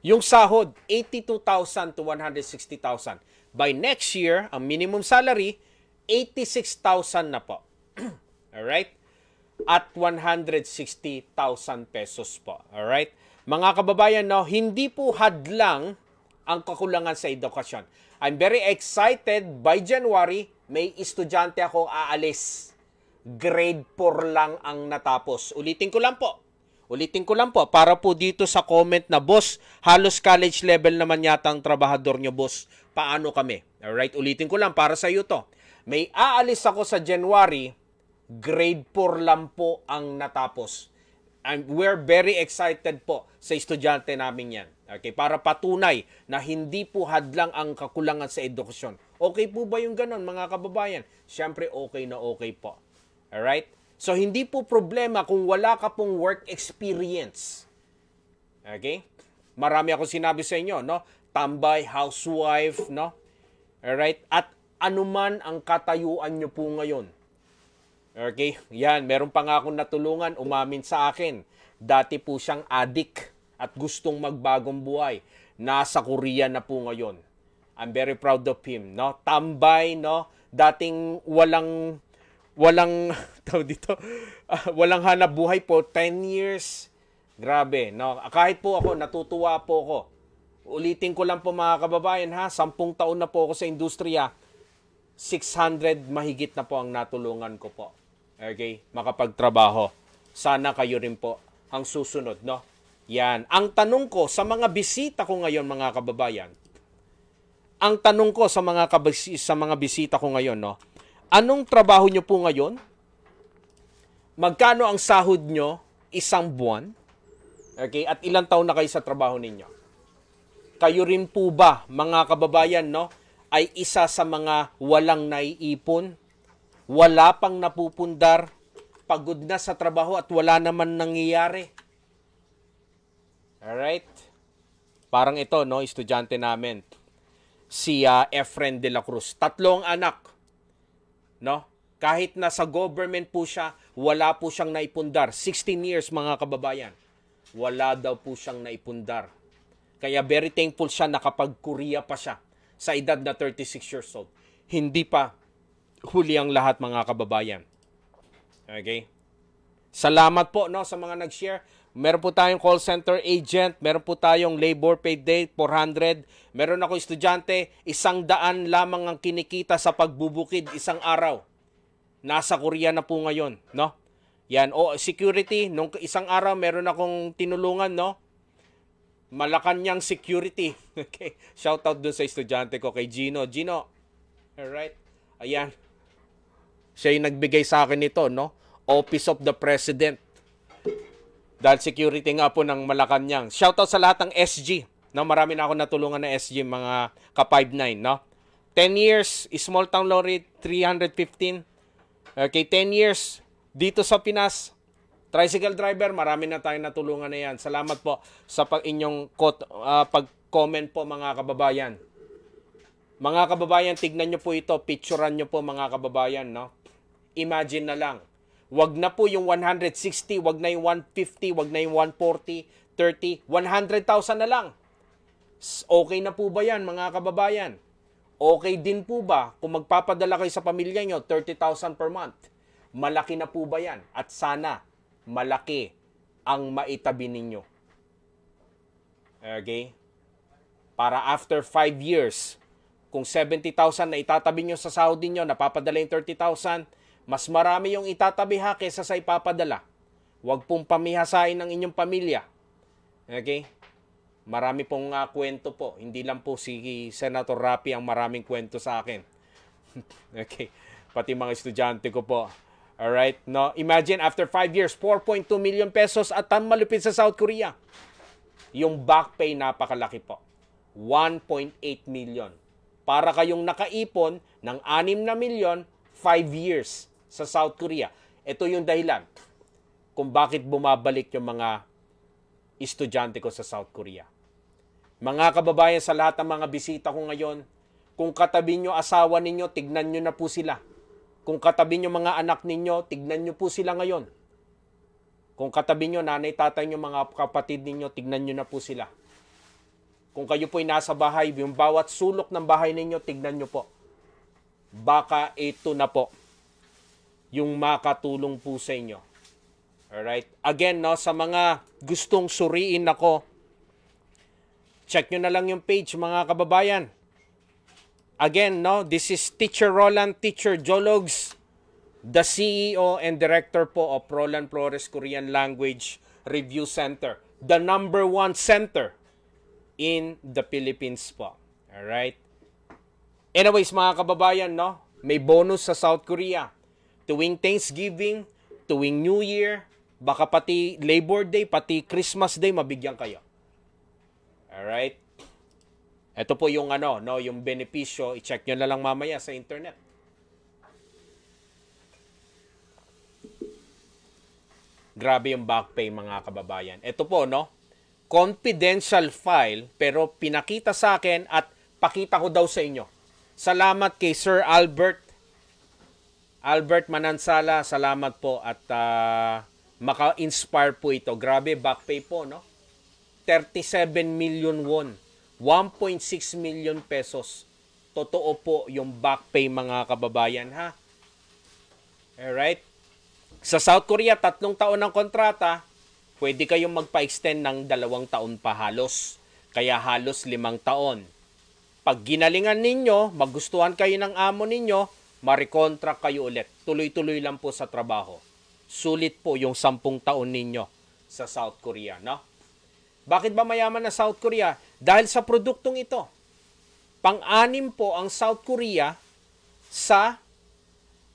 yung sahod, 82,000 to 160,000. By next year, ang minimum salary, 86,000 na po. All right? At 160,000 pesos po. All right? Mga kababayan, no, hindi po hadlang ang kakulangan sa edukasyon. I'm very excited. By January, may estudyante akong aalis. Grade 4 lang ang natapos. Ulitin ko lang po Ulitin ko lang po, para po dito sa comment na, Boss, halos college level naman yata ang trabahador nyo, Boss. Paano kami? Alright, ulitin ko lang para sa iyo to. May aalis ako sa January, grade 4 lang po ang natapos. And we're very excited po sa estudyante namin yan. Okay, para patunay na hindi po hadlang ang kakulangan sa edukasyon. Okay po ba yung ganon mga kababayan? Siyempre okay na okay po. Alright? So, hindi po problema kung wala ka pong work experience. Okay? Marami ako sinabi sa inyo, no? Tambay, housewife, no? Alright? At anuman ang katayuan nyo po ngayon. Okay? Yan, meron pa nga akong natulungan, umamin sa akin. Dati po siyang adik at gustong magbagong buhay. Nasa Korea na po ngayon. I'm very proud of him, no? Tambay, no? Dating walang walang tawag dito, uh, walang hanap buhay po, 10 years. Grabe. No? Kahit po ako, natutuwa po ako. Ulitin ko lang po mga kababayan ha, 10 taon na po ako sa industriya, 600 mahigit na po ang natulungan ko po. Okay? Makapagtrabaho. Sana kayo rin po ang susunod, no? Yan. Ang tanong ko sa mga bisita ko ngayon mga kababayan, ang tanong ko sa mga kabisi, sa mga bisita ko ngayon, no? Anong trabaho niyo po ngayon? magkano ang sahod nyo isang buwan? Okay, at ilang taon na kayo sa trabaho ninyo? Kayo rin po ba, mga kababayan, no, ay isa sa mga walang naiipon, wala pang napupundar, pagod na sa trabaho at wala naman nangyayari. Alright? Parang ito, no, estudyante namin. Si uh, Efren de la Cruz. Tatlong anak. No? Kahit na sa government po siya, wala po siyang naipundar. 16 years mga kababayan. Wala daw po siyang naipundar. Kaya very thankful siya nakapag-Korea pa siya sa edad na 36 years old. Hindi pa huli ang lahat mga kababayan. Okay? Salamat po no sa mga nag-share. Meron po tayong call center agent, meron po tayong labor paid day 400, meron ako estudyante, isang daan lamang ang kinikita sa pagbubukid isang araw nasa Korea na po ngayon, no? Yan, o security, nung isang araw meron akong tinulungan, no? Malacanang security. Okay. Shout out dun sa estudyante ko kay Gino. Gino. All right. Ayan. Siya yung nagbigay sa akin nito, no? Office of the President. Dahil security nga po ng Malacanang. Shout out sa lahat ng SG. No, marami na ako natulungan na SG mga ka-59, no? 10 years, small town lorry, 315. Okay, 10 years dito sa Pinas. Tricycle driver, marami na tayong natulungan na yan. Salamat po sa pag inyong kot, uh, pag-comment po mga kababayan. Mga kababayan, tignan nyo po ito. Picturean nyo po mga kababayan. No? Imagine na lang. Wag na po yung 160, wag na yung 150, wag na yung 140, 30, 100,000 na lang. Okay na po ba yan mga kababayan? Okay din po ba kung magpapadala kayo sa pamilya nyo 30,000 per month? Malaki na po ba yan? At sana malaki ang maitabi ninyo. Okay? Para after 5 years, kung 70,000 na itatabi nyo sa Saudi ninyo, napapadala yung 30,000, mas marami yung itatabi ha kesa sa ipapadala. Huwag pong pamihasain ang inyong pamilya. Okay? Marami pong uh, kwento po. Hindi lang po si Senator Rapi ang maraming kwento sa akin. okay. Pati mga estudyante ko po. All right, no? Imagine after 5 years, 4.2 million pesos at ang malupit sa South Korea. Yung back pay napakalaki po. 1.8 million. Para kayong nakaipon ng 6 na million 5 years sa South Korea. Ito yung dahilan kung bakit bumabalik yung mga estudyante ko sa South Korea. Mga kababayan, sa lahat ng mga bisita ko ngayon, kung katabi nyo asawa ninyo, tignan nyo na po sila. Kung katabi nyo mga anak ninyo, tignan nyo po sila ngayon. Kung katabi nyo nanay, tatay nyo, mga kapatid ninyo, tignan nyo na po sila. Kung kayo po'y nasa bahay, yung bawat sulok ng bahay ninyo, tignan nyo po. Baka ito na po yung makatulong po sa inyo All right? Again, no, sa mga gustong suriin ako, check nyo na lang yung page mga kababayan. Again, no, this is Teacher Roland, Teacher Jologs, the CEO and Director po of Roland Flores Korean Language Review Center. The number one center in the Philippines po. All right? Anyways, mga kababayan, no, may bonus sa South Korea. Tuwing Thanksgiving, tuwing New Year, Baka pati Labor Day, pati Christmas Day mabigyan kayo. All right? Ito po yung ano, no, yung benepisyo, i-check niyo na lang mamaya sa internet. Grabe yung back pay mga kababayan. Ito po, no? Confidential file pero pinakita sa akin at pakita ko daw sa inyo. Salamat kay Sir Albert Albert Manansala, salamat po at uh, maka-inspire po ito. Grabe, back pay po, no? 37 million won. 1.6 million pesos. Totoo po yung back pay mga kababayan, ha? Alright? Sa South Korea, tatlong taon ng kontrata, pwede kayong magpa-extend ng dalawang taon pa halos. Kaya halos limang taon. Pag ginalingan ninyo, magustuhan kayo ng amo ninyo, marikontract kayo ulit. Tuloy-tuloy lang po sa trabaho sulit po yung sampung taon ninyo sa South Korea, no? Bakit ba mayaman na South Korea? Dahil sa produktong ito. Pang-anim po ang South Korea sa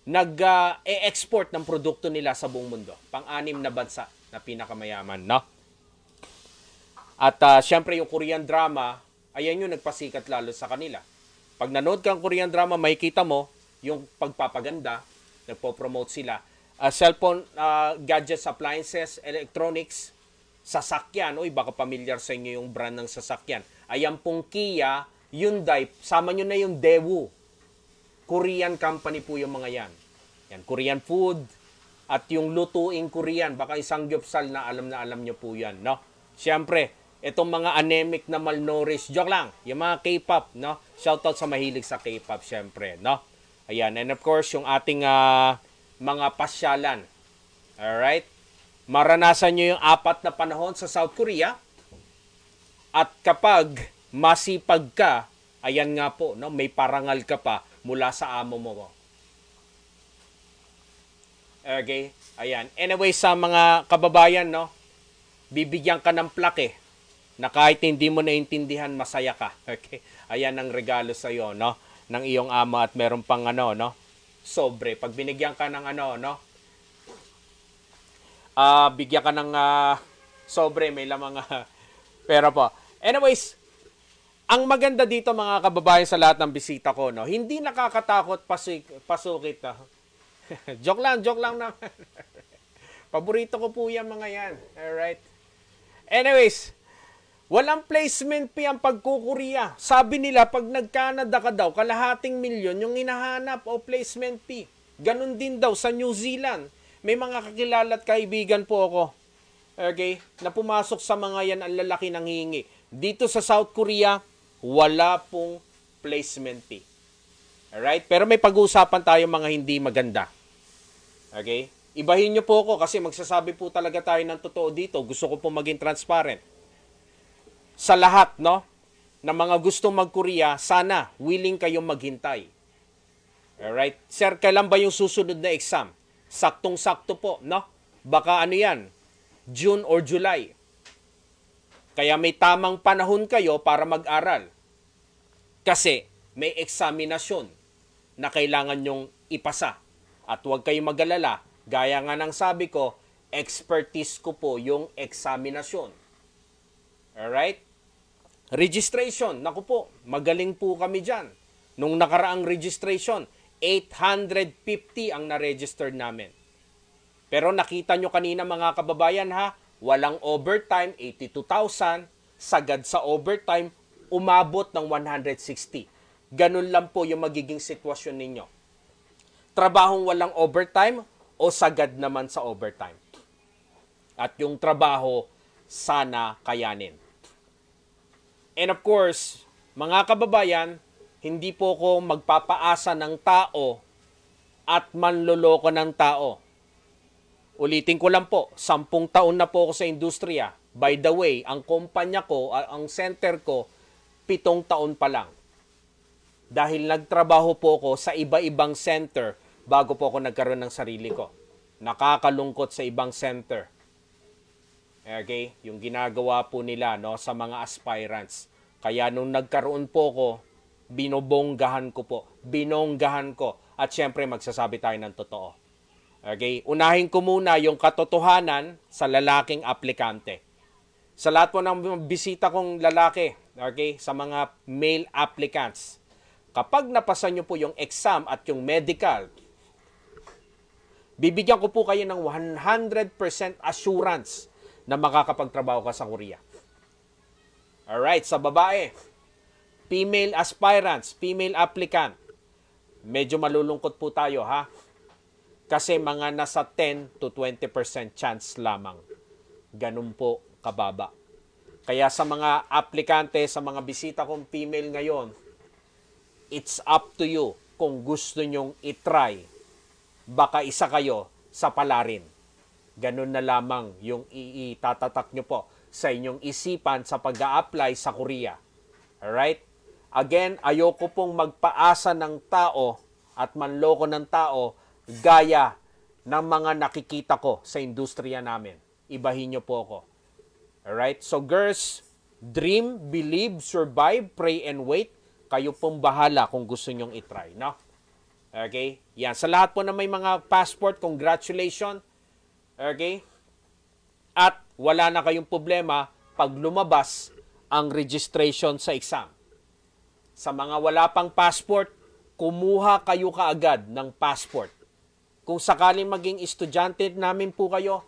nag-e-export ah, ng produkto nila sa buong mundo. Pang-anim na bansa na pinakamayaman, no? At uh, syempre yung Korean drama, ayan yung nagpasikat lalo sa kanila. Pag nanood kang Korean drama, makikita mo yung pagpapaganda, nagpo-promote sila uh, cellphone, uh, gadgets, appliances, electronics, sasakyan. Uy, baka pamilyar sa inyo yung brand ng sasakyan. Ayan pong Kia, Hyundai, sama nyo na yung Daewoo. Korean company po yung mga yan. Yan, Korean food at yung lutuing Korean. Baka isang gyupsal na alam na alam nyo po yan, no? Siyempre, itong mga anemic na malnourished, joke lang, yung mga K-pop, no? Shoutout sa mahilig sa K-pop, siyempre, no? Ayan, and of course, yung ating uh, mga pasyalan. Alright? Maranasan nyo yung apat na panahon sa South Korea. At kapag masipag ka, ayan nga po, no? may parangal ka pa mula sa amo mo. Okay? Ayan. Anyway, sa mga kababayan, no? bibigyan ka ng plaque eh, na kahit hindi mo naintindihan, masaya ka. Okay? Ayan ang regalo sa iyo, no? ng iyong ama at meron pang ano, no? sobre. Pag binigyan ka ng ano, no? Uh, bigyan ka ng uh, sobre, may lamang uh, pera po. Anyways, ang maganda dito mga kababayan sa lahat ng bisita ko, no? Hindi nakakatakot pasik, pasukit. Uh. joke lang, joke lang na. Paborito ko po yan mga yan. all right Anyways, Walang placement fee ang pagkukuriya. Sabi nila, pag nag-Canada ka daw, kalahating milyon yung hinahanap o placement fee. Ganon din daw sa New Zealand. May mga kakilala at kaibigan po ako. Okay? Na pumasok sa mga yan ang lalaki ng hingi. Dito sa South Korea, wala pong placement fee. Alright? Pero may pag-uusapan tayo mga hindi maganda. Okay? Ibahin nyo po ako kasi magsasabi po talaga tayo ng totoo dito. Gusto ko po maging transparent sa lahat no ng mga gusto mag sana willing kayong maghintay. all Alright? Sir, kailan ba yung susunod na exam? Saktong-sakto po, no? Baka ano yan, June or July. Kaya may tamang panahon kayo para mag-aral. Kasi may eksaminasyon na kailangan nyong ipasa. At huwag kayong magalala, gaya nga ng sabi ko, expertise ko po yung eksaminasyon. all right Registration, naku po, magaling po kami dyan. Nung nakaraang registration, 850 ang na-register namin. Pero nakita nyo kanina mga kababayan ha, walang overtime, 82,000. Sagad sa overtime, umabot ng 160. Ganun lang po yung magiging sitwasyon ninyo. Trabahong walang overtime o sagad naman sa overtime. At yung trabaho, sana kayanin. And of course, mga kababayan, hindi po ako magpapaasa ng tao at manloloko ng tao. Ulitin ko lang po, sampung taon na po ako sa industriya. By the way, ang kumpanya ko, ang center ko, pitong taon pa lang. Dahil nagtrabaho po ako sa iba-ibang center bago po ako nagkaroon ng sarili ko. Nakakalungkot sa ibang center Okay? Yung ginagawa po nila no, sa mga aspirants. Kaya nung nagkaroon po ko, binobonggahan ko po. Binonggahan ko. At syempre, magsasabi tayo ng totoo. Okay? Unahin ko muna yung katotohanan sa lalaking aplikante. Sa lahat po ng bisita kong lalaki, okay, sa mga male applicants, kapag napasa nyo po yung exam at yung medical, bibigyan ko po kayo ng 100% assurance na makakapagtrabaho ka sa Korea. Alright, sa babae, female aspirants, female applicant, medyo malulungkot po tayo ha. Kasi mga nasa 10 to 20% chance lamang. Ganun po kababa. Kaya sa mga aplikante, sa mga bisita kong female ngayon, it's up to you kung gusto nyong itry. Baka isa kayo sa palarin ganun na lamang yung iitatatak nyo po sa inyong isipan sa pag apply sa Korea. Alright? Again, ayoko pong magpaasa ng tao at manloko ng tao gaya ng mga nakikita ko sa industriya namin. Ibahin nyo po ako. Alright? So girls, dream, believe, survive, pray, and wait. Kayo pong bahala kung gusto nyong itry. No? Okay? Yan. Sa lahat po na may mga passport, congratulations Okay? At wala na kayong problema pag lumabas ang registration sa exam. Sa mga wala pang passport, kumuha kayo kaagad ng passport. Kung sakaling maging estudyante namin po kayo,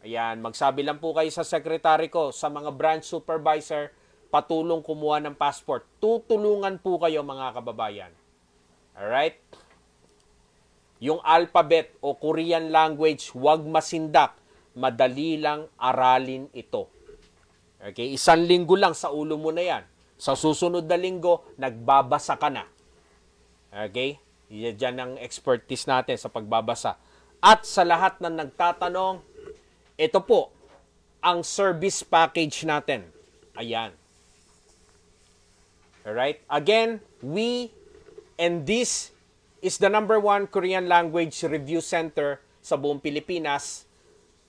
ayan, magsabi lang po kayo sa sekretary ko, sa mga branch supervisor, patulong kumuha ng passport. Tutulungan po kayo mga kababayan. Alright? Yung alphabet o Korean language, huwag masindak. Madali lang aralin ito. Okay, isang linggo lang sa ulo mo na yan. Sa susunod na linggo, nagbabasa ka na. Okay? Diyan ang expertise natin sa pagbabasa. At sa lahat ng nagtatanong, ito po ang service package natin. Ayan. Alright? Again, we and this is the number one Korean language review center sa buong Pilipinas.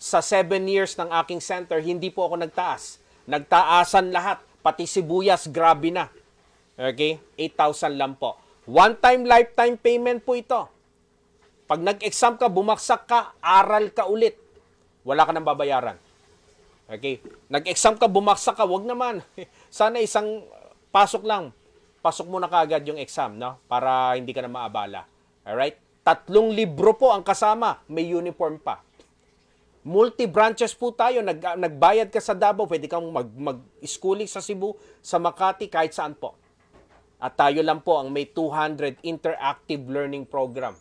Sa seven years ng aking center, hindi po ako nagtaas. Nagtaasan lahat, pati sibuyas, grabe na. Okay? 8,000 lang po. One-time lifetime payment po ito. Pag nag-exam ka, bumagsak ka, aral ka ulit. Wala ka nang babayaran. Okay? Nag-exam ka, bumagsak ka, wag naman. Sana isang pasok lang pasok mo na kaagad yung exam, no? Para hindi ka na maabala. All right? Tatlong libro po ang kasama. May uniform pa. Multi-branches po tayo. Nag, nagbayad ka sa Davao, pwede kang mag, mag-schooling sa Cebu, sa Makati, kahit saan po. At tayo lang po ang may 200 interactive learning program.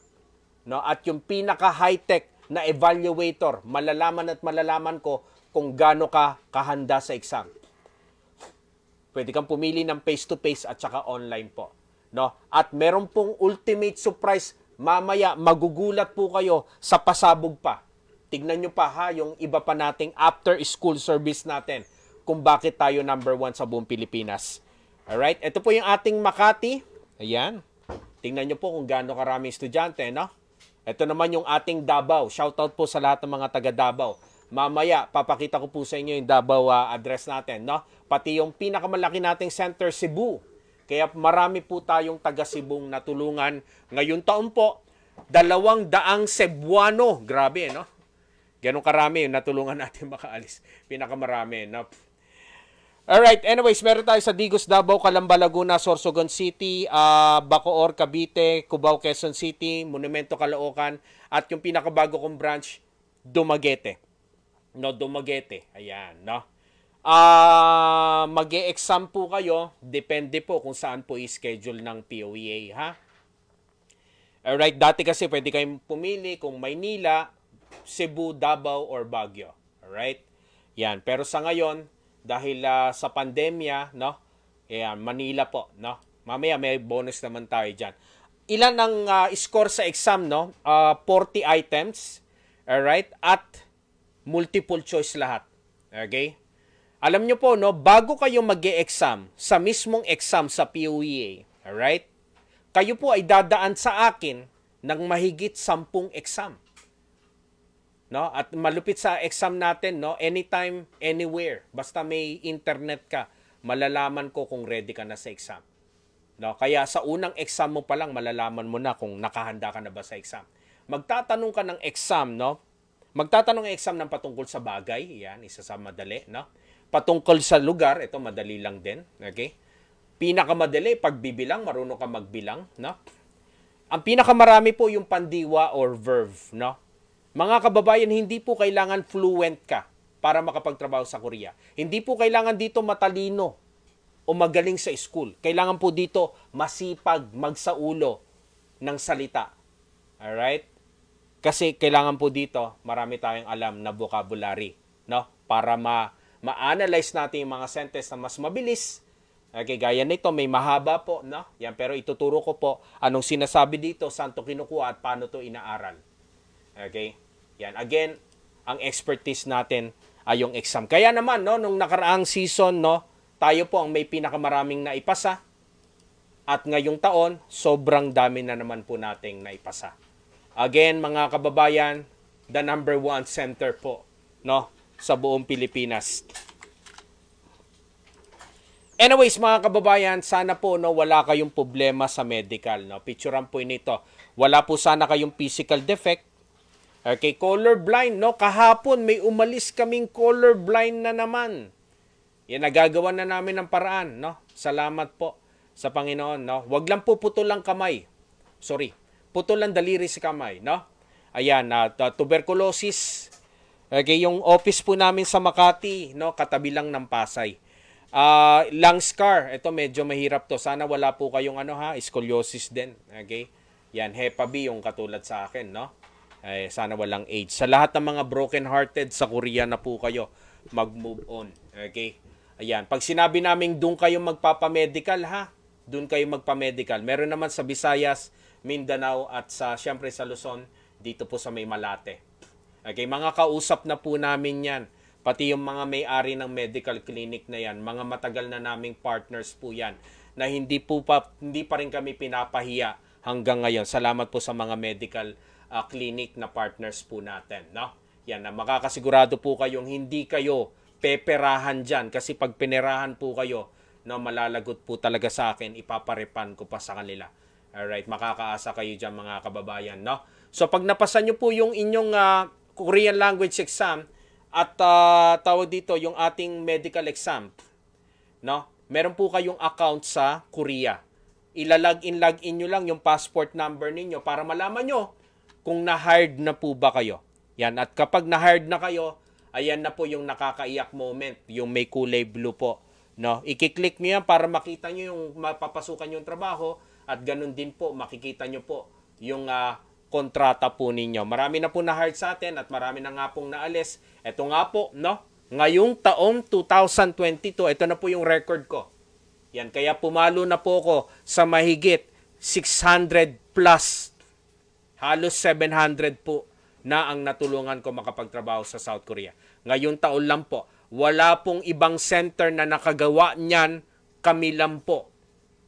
No? At yung pinaka high-tech na evaluator, malalaman at malalaman ko kung gaano ka kahanda sa exam. Pwede kang pumili ng face-to-face at saka online po. No? At meron pong ultimate surprise. Mamaya, magugulat po kayo sa pasabog pa. Tignan nyo pa ha, yung iba pa nating after school service natin kung bakit tayo number one sa buong Pilipinas. Alright, ito po yung ating Makati. Ayan. Tingnan nyo po kung gaano karami estudyante, no? Ito naman yung ating Davao. Shoutout po sa lahat ng mga taga Davao. Mamaya, papakita ko po sa inyo yung Davao uh, address natin. No? Pati yung pinakamalaki nating center, Cebu. Kaya marami po tayong taga Cebung natulungan. Ngayon taon po, dalawang daang Cebuano. Grabe, no? Ganun karami yung natulungan natin makaalis. Pinakamarami. No? Alright, anyways, meron tayo sa Digos, Davao, Calamba, Laguna, Sorsogon City, uh, Bacoor, Cavite, Cubao, Quezon City, Monumento, Caloocan, at yung pinakabago kong branch, Dumaguete no Dumaguete. Ayan, no. Ah, uh, mag-e-exam po kayo, depende po kung saan po i-schedule ng POEA, ha? Alright, dati kasi pwede kayong pumili kung Maynila, Cebu, Davao, or Baguio. Alright? Yan, pero sa ngayon, dahil uh, sa pandemya, no? Ayan, Manila po, no? Mamaya may bonus naman tayo diyan. Ilan ang uh, score sa exam, no? Uh, ah, 40 items. Alright? At Multiple choice lahat. Okay? Alam nyo po, no, bago kayo mag exam sa mismong exam sa PUEA, alright? Kayo po ay dadaan sa akin ng mahigit sampung exam. No? At malupit sa exam natin, no? anytime, anywhere. Basta may internet ka, malalaman ko kung ready ka na sa exam. No? Kaya sa unang exam mo pa lang, malalaman mo na kung nakahanda ka na ba sa exam. Magtatanong ka ng exam, no? Magtatanong ang exam ng patungkol sa bagay, yan, isa sa madali, no? Patungkol sa lugar, ito madali lang din, okay? Pinakamadali, pagbibilang, marunong ka magbilang, no? Ang pinakamarami po yung pandiwa or verb, no? Mga kababayan, hindi po kailangan fluent ka para makapagtrabaho sa Korea. Hindi po kailangan dito matalino o magaling sa school. Kailangan po dito masipag, magsaulo ng salita. Alright? Kasi kailangan po dito, marami tayong alam na vocabulary, no? Para ma ma-analyze natin yung mga sentences na mas mabilis. Okay, gaya nito, may mahaba po, no? Yan, pero ituturo ko po anong sinasabi dito, saan to kinukuha at paano to inaaral. Okay? Yan, again, ang expertise natin ay yung exam. Kaya naman, no, nung nakaraang season, no, tayo po ang may pinakamaraming naipasa. At ngayong taon, sobrang dami na naman po nating naipasa. Again, mga kababayan, the number one center po no sa buong Pilipinas. Anyways, mga kababayan, sana po no wala kayong problema sa medical, no. Picturean po nito. Wala po sana kayong physical defect. Okay, color blind, no. Kahapon may umalis kaming color blind na naman. Yan nagagawa na namin ng paraan, no. Salamat po sa Panginoon, no. Huwag lang po putol ang kamay. Sorry putol ang daliri sa kamay, no? Ayan, at ah, uh, tuberculosis. Okay, yung office po namin sa Makati, no, katabi lang ng Pasay. Uh, lung scar, ito medyo mahirap to. Sana wala po kayong ano ha, scoliosis din. Okay? Yan, Hepa B yung katulad sa akin, no? Eh, sana walang AIDS. Sa lahat ng mga broken-hearted sa Korea na po kayo, mag-move on. Okay? Ayan, pag sinabi naming doon kayo magpapamedical ha, doon kayo magpamedical. Meron naman sa Visayas, Mindanao at sa siyempre sa Luzon dito po sa May Malate. Okay, mga kausap na po namin 'yan. Pati yung mga may-ari ng medical clinic na 'yan, mga matagal na naming partners po 'yan na hindi po pa hindi pa rin kami pinapahiya hanggang ngayon. Salamat po sa mga medical uh, clinic na partners po natin, no? Yan, na makakasigurado po kayong hindi kayo peperahan diyan kasi pag pinerahan po kayo, no, malalagot po talaga sa akin, ipaparepan ko pa sa kanila. Alright, makakaasa kayo dyan mga kababayan. No? So pag napasa nyo po yung inyong uh, Korean language exam at uh, tawag dito yung ating medical exam, no? meron po kayong account sa Korea. Ilalag in log in nyo lang yung passport number ninyo para malaman nyo kung na-hired na po ba kayo. Yan, at kapag na-hired na kayo, ayan na po yung nakakaiyak moment, yung may kulay blue po. No? I-click nyo yan para makita nyo yung mapapasukan yung trabaho at ganun din po, makikita nyo po yung uh, kontrata po ninyo. Marami na po na hard sa atin at marami na nga pong naalis. Ito nga po, no? Ngayong taong 2022, ito na po yung record ko. Yan, kaya pumalo na po ako sa mahigit 600 plus, halos 700 po na ang natulungan ko makapagtrabaho sa South Korea. Ngayon taon lang po, wala pong ibang center na nakagawa niyan, kami lang po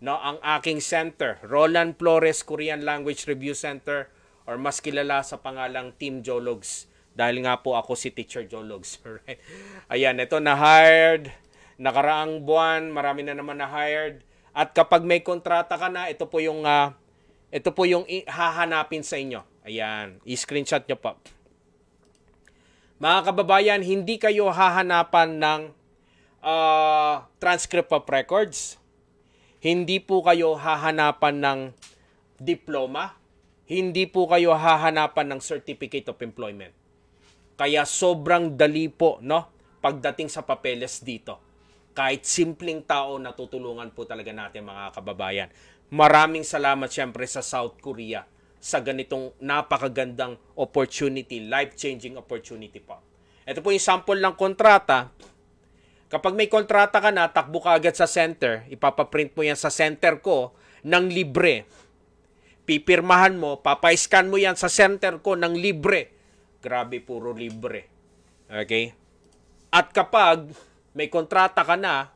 no ang aking center, Roland Flores Korean Language Review Center or mas kilala sa pangalang Team Jologs dahil nga po ako si Teacher Jologs, right? Ayan, ito na hired nakaraang buwan, marami na naman na hired at kapag may kontrata ka na, ito po yung uh, ito po yung hahanapin sa inyo. Ayan, i-screenshot nyo po Mga kababayan, hindi kayo hahanapan ng uh, transcript of records hindi po kayo hahanapan ng diploma. Hindi po kayo hahanapan ng certificate of employment. Kaya sobrang dali po, no? Pagdating sa papeles dito kahit simpleng tao natutulungan po talaga natin mga kababayan. Maraming salamat siyempre sa South Korea sa ganitong napakagandang opportunity, life-changing opportunity pa. Ito po yung sample ng kontrata Kapag may kontrata ka na, takbo ka agad sa center, ipapaprint mo yan sa center ko ng libre. Pipirmahan mo, papaiskan mo yan sa center ko ng libre. Grabe, puro libre. Okay? At kapag may kontrata ka na,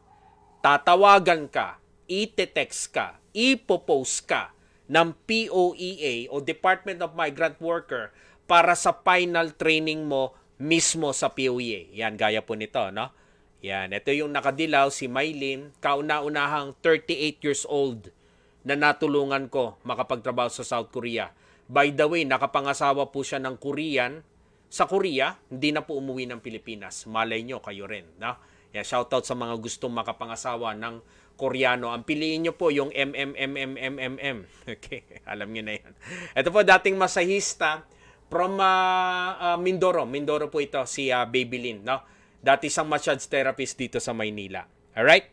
tatawagan ka, itetext ka, ipopost ka ng POEA o Department of Migrant Worker para sa final training mo mismo sa POEA. Yan, gaya po nito, no? Yan, ito yung nakadilaw si Mylin, kauna-unahang 38 years old na natulungan ko makapagtrabaho sa South Korea. By the way, nakapangasawa po siya ng Korean. Sa Korea, hindi na po umuwi ng Pilipinas. Malay nyo, kayo rin. No? Yeah, shout out sa mga gustong makapangasawa ng Koreano. Ang piliin nyo po yung MMMMMMM. Okay, alam nyo na yan. Ito po, dating masahista from uh, uh, Mindoro. Mindoro po ito, si uh, Babylin. No? Dati siyang massage therapist dito sa Maynila. Alright?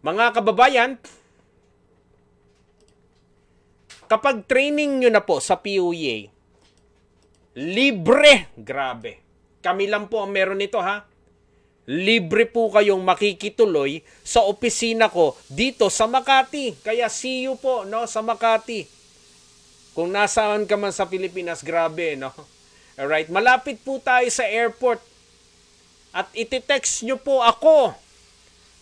Mga kababayan, kapag training nyo na po sa PUEA, libre, grabe. Kami lang po ang meron nito ha. Libre po kayong makikituloy sa opisina ko dito sa Makati. Kaya see you po no sa Makati. Kung nasaan ka man sa Pilipinas, grabe no. Alright, malapit po tayo sa airport at ititext nyo po ako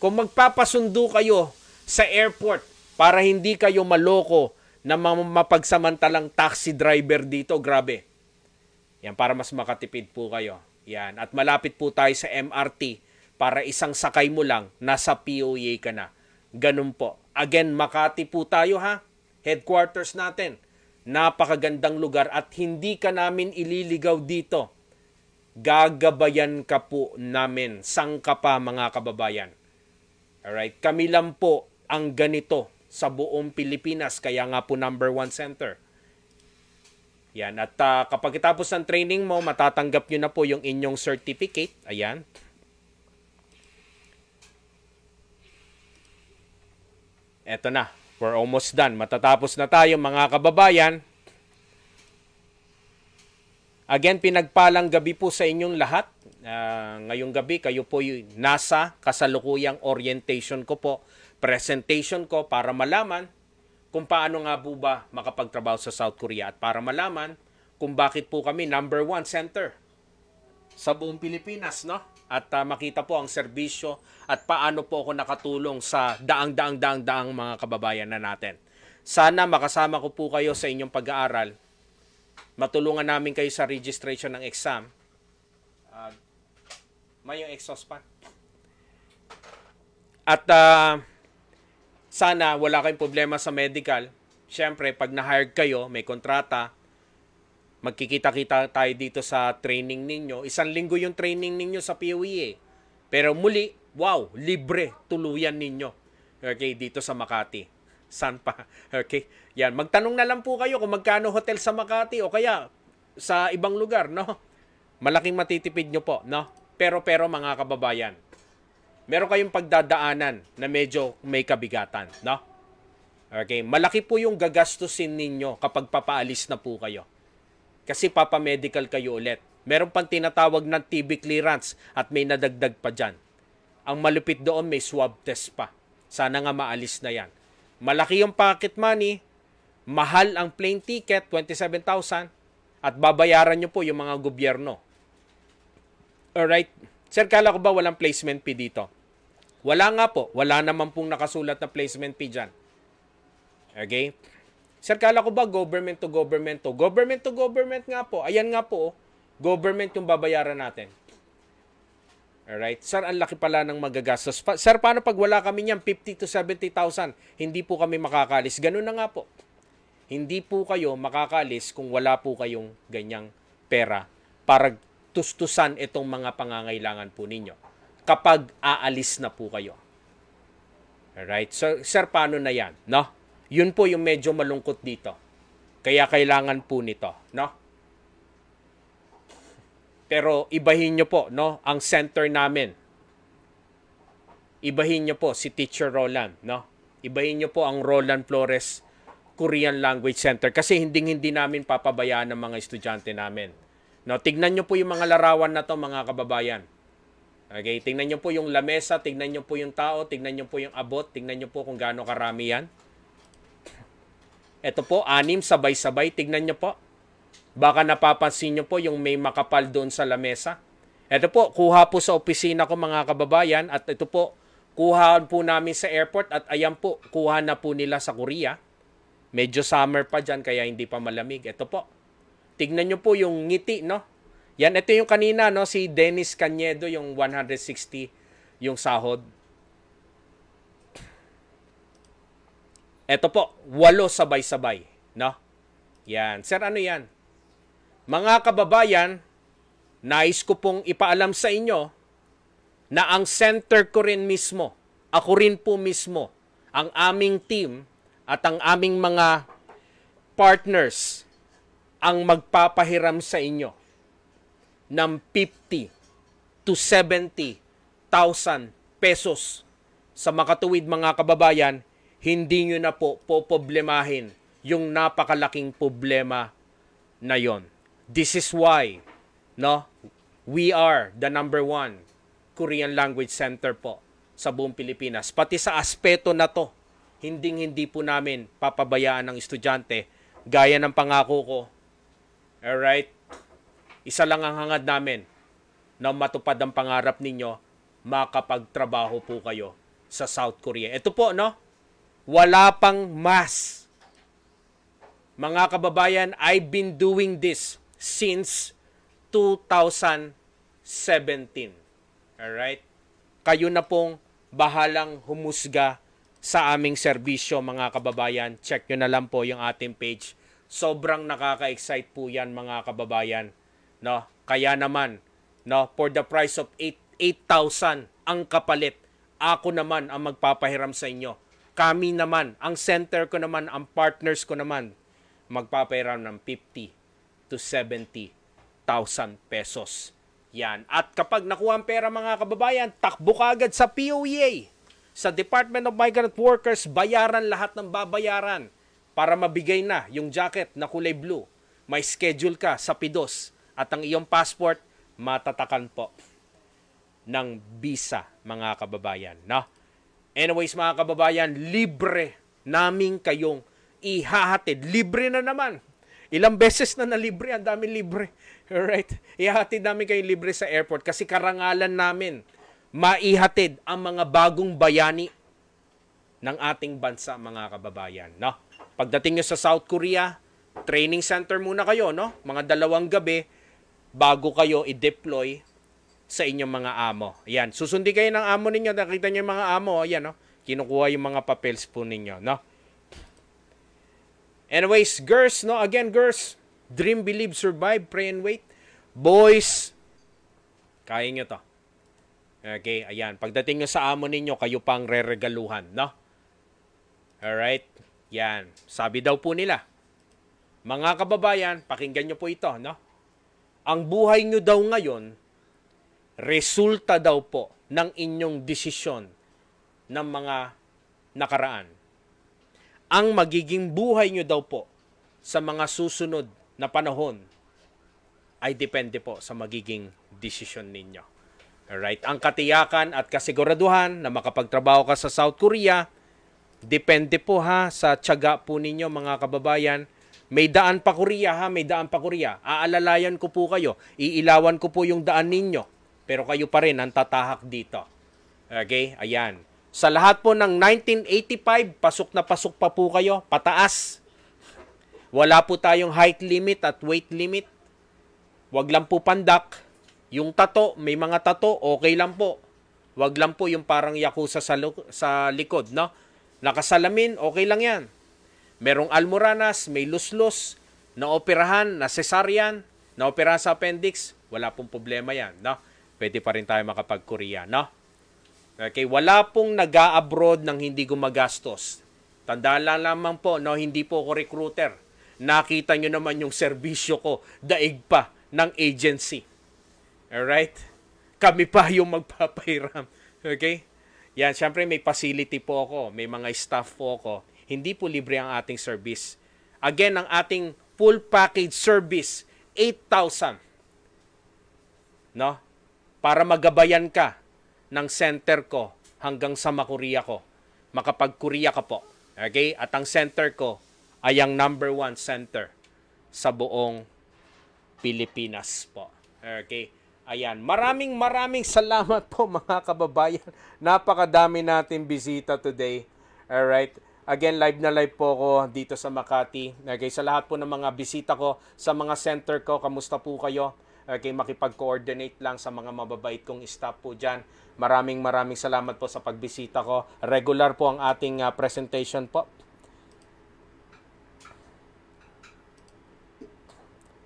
kung magpapasundo kayo sa airport para hindi kayo maloko na mapagsamantalang taxi driver dito. Grabe. Yan, para mas makatipid po kayo. Yan. At malapit po tayo sa MRT para isang sakay mo lang, nasa POA ka na. Ganun po. Again, Makati po tayo ha. Headquarters natin. Napakagandang lugar at hindi ka namin ililigaw dito gagabayan ka po namin. Sangka pa mga kababayan. Alright, kami lang po ang ganito sa buong Pilipinas. Kaya nga po number one center. Yan, at uh, kapag tapos ang training mo, matatanggap nyo na po yung inyong certificate. Ayan. Eto na, we're almost done. Matatapos na tayo mga kababayan. Again, pinagpalang gabi po sa inyong lahat. Uh, ngayong gabi, kayo po yung nasa kasalukuyang orientation ko po, presentation ko para malaman kung paano nga po ba makapagtrabaho sa South Korea at para malaman kung bakit po kami number one center sa buong Pilipinas, no? At uh, makita po ang serbisyo at paano po ako nakatulong sa daang-daang-daang-daang mga kababayan na natin. Sana makasama ko po kayo sa inyong pag-aaral matulungan namin kayo sa registration ng exam. Uh, may yung exhaust pan. At uh, sana wala kayong problema sa medical. Siyempre, pag na-hired kayo, may kontrata, magkikita-kita tayo dito sa training ninyo. Isang linggo yung training ninyo sa POE. Eh. Pero muli, wow, libre tuluyan ninyo. Okay, dito sa Makati. San pa? Okay? Yan, magtanong na lang po kayo kung magkano hotel sa Makati o kaya sa ibang lugar, no? Malaking matitipid nyo po, no? Pero pero mga kababayan, meron kayong pagdadaanan na medyo may kabigatan, no? Okay, malaki po yung gagastusin ninyo kapag papaalis na po kayo. Kasi papamedical kayo ulit. Meron pang tinatawag ng TB clearance at may nadagdag pa dyan. Ang malupit doon may swab test pa. Sana nga maalis na yan. Malaki yung pocket money, mahal ang plane ticket, 27,000, at babayaran nyo po yung mga gobyerno. Alright? Sir, kala ko ba walang placement fee dito? Wala nga po. Wala naman pong nakasulat na placement fee dyan. Okay? Sir, kala ko ba government to government to? Government to government nga po. Ayan nga po. Oh. Government yung babayaran natin. Alright? Sir, ang laki pala ng magagastos. Sir, paano pag wala kami niyan? 50 to 70,000. Hindi po kami makakalis. Ganun na nga po. Hindi po kayo makakaalis kung wala po kayong ganyang pera para tustusan itong mga pangangailangan po ninyo kapag aalis na po kayo. Alright? So, sir, paano na yan? No? Yun po yung medyo malungkot dito. Kaya kailangan po nito. No? Pero ibahin nyo po, no? Ang center namin. Ibahin nyo po si Teacher Roland, no? Ibahin nyo po ang Roland Flores Korean Language Center kasi hindi hindi namin papabayaan ng mga estudyante namin. No, tignan niyo po yung mga larawan na to mga kababayan. Okay, tignan niyo po yung lamesa, tignan niyo po yung tao, tignan niyo po yung abot, tignan niyo po kung gaano karami yan. Ito po, anim, sabay-sabay, tignan niyo po. Baka napapansin niyo po yung may makapal doon sa lamesa. Ito po, kuha po sa opisina ko mga kababayan at ito po, kuhaan po namin sa airport at ayan po, kuha na po nila sa Korea. Medyo summer pa dyan, kaya hindi pa malamig. Ito po. Tignan nyo po yung ngiti, no? Yan, ito yung kanina, no? Si Dennis Canedo, yung 160, yung sahod. Ito po, walo sabay-sabay, no? Yan. Sir, ano yan? Mga kababayan, nais ko pong ipaalam sa inyo na ang center ko rin mismo, ako rin po mismo, ang aming team, at ang aming mga partners ang magpapahiram sa inyo ng 50 to 70,000 pesos sa makatuwid mga kababayan, hindi nyo na po poproblemahin yung napakalaking problema na yon. This is why, no, we are the number one Korean Language Center po sa buong Pilipinas. Pati sa aspeto na to, hinding-hindi po namin papabayaan ng estudyante gaya ng pangako ko. Alright? Isa lang ang hangad namin na matupad ang pangarap ninyo, makapagtrabaho po kayo sa South Korea. Ito po, no? Wala pang mas. Mga kababayan, I've been doing this since 2017. Alright? Kayo na pong bahalang humusga sa aming serbisyo mga kababayan. Check nyo na lang po yung ating page. Sobrang nakaka-excite po yan mga kababayan. No? Kaya naman, no, for the price of 8,000 ang kapalit, ako naman ang magpapahiram sa inyo. Kami naman, ang center ko naman, ang partners ko naman, magpapahiram ng 50 to 70,000 pesos. Yan. At kapag nakuha ang pera mga kababayan, takbo ka agad sa POEA sa Department of Migrant Workers, bayaran lahat ng babayaran para mabigay na yung jacket na kulay blue. May schedule ka sa PIDOS at ang iyong passport matatakan po ng visa, mga kababayan. No? Anyways, mga kababayan, libre namin kayong ihahatid. Libre na naman. Ilang beses na na libre, ang dami libre. Alright? Ihahatid namin kayong libre sa airport kasi karangalan namin maihatid ang mga bagong bayani ng ating bansa, mga kababayan. No? Pagdating nyo sa South Korea, training center muna kayo, no? Mga dalawang gabi bago kayo i-deploy sa inyong mga amo. Ayan, susundin kayo ng amo ninyo. Nakita nyo yung mga amo, ayan, no? Kinukuha yung mga papels po ninyo, no? Anyways, girls, no? Again, girls, dream, believe, survive, pray, and wait. Boys, kaya nyo to. Okay, ayan. Pagdating nyo sa amo ninyo, kayo pang reregaluhan, no? Alright? Yan. Sabi daw po nila, mga kababayan, pakinggan nyo po ito, no? Ang buhay nyo daw ngayon, resulta daw po ng inyong desisyon ng mga nakaraan. Ang magiging buhay nyo daw po sa mga susunod na panahon ay depende po sa magiging desisyon ninyo. Alright, ang katiyakan at kasiguraduhan na makapagtrabaho ka sa South Korea, depende po ha sa tiyaga po ninyo mga kababayan. May daan pa Korea ha, may daan pa Korea. Aalalayan ko po kayo, iilawan ko po yung daan ninyo. Pero kayo pa rin ang tatahak dito. Okay, ayan. Sa lahat po ng 1985, pasok na pasok pa po kayo, pataas. Wala po tayong height limit at weight limit. Huwag lang po pandak yung tato, may mga tato, okay lang po. Wag lang po yung parang yakuza sa, sa likod, no? Nakasalamin, okay lang yan. Merong almoranas, may luslos, naoperahan, na cesarian, naoperahan sa appendix, wala pong problema yan, no? Pwede pa rin tayo makapag-Korea, no? Okay, wala pong nag abroad ng hindi gumagastos. Tandaan lang lamang po, no, hindi po ako recruiter. Nakita nyo naman yung serbisyo ko, daig pa ng agency. Alright? Kami pa yung magpapahiram. Okay? Yan, syempre may facility po ako, may mga staff po ako. Hindi po libre ang ating service. Again, ang ating full package service, 8,000. No? Para magabayan ka ng center ko hanggang sa makuria ko. Makapagkuria ka po. Okay? At ang center ko ay ang number one center sa buong Pilipinas po. Okay? Ayan, maraming maraming salamat po mga kababayan. Napakadami natin bisita today. All right. Again, live na live po ako dito sa Makati. Okay, sa lahat po ng mga bisita ko, sa mga center ko, kamusta po kayo? Okay, makipag-coordinate lang sa mga mababait kong staff po dyan. Maraming maraming salamat po sa pagbisita ko. Regular po ang ating uh, presentation po.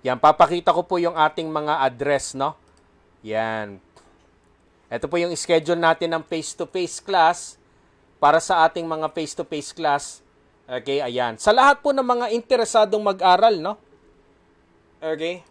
Yan, papakita ko po yung ating mga address, no? Yan. Ito po yung schedule natin ng face-to-face -face class para sa ating mga face-to-face -face class. Okay, ayan. Sa lahat po ng mga interesadong mag-aral, no? Okay?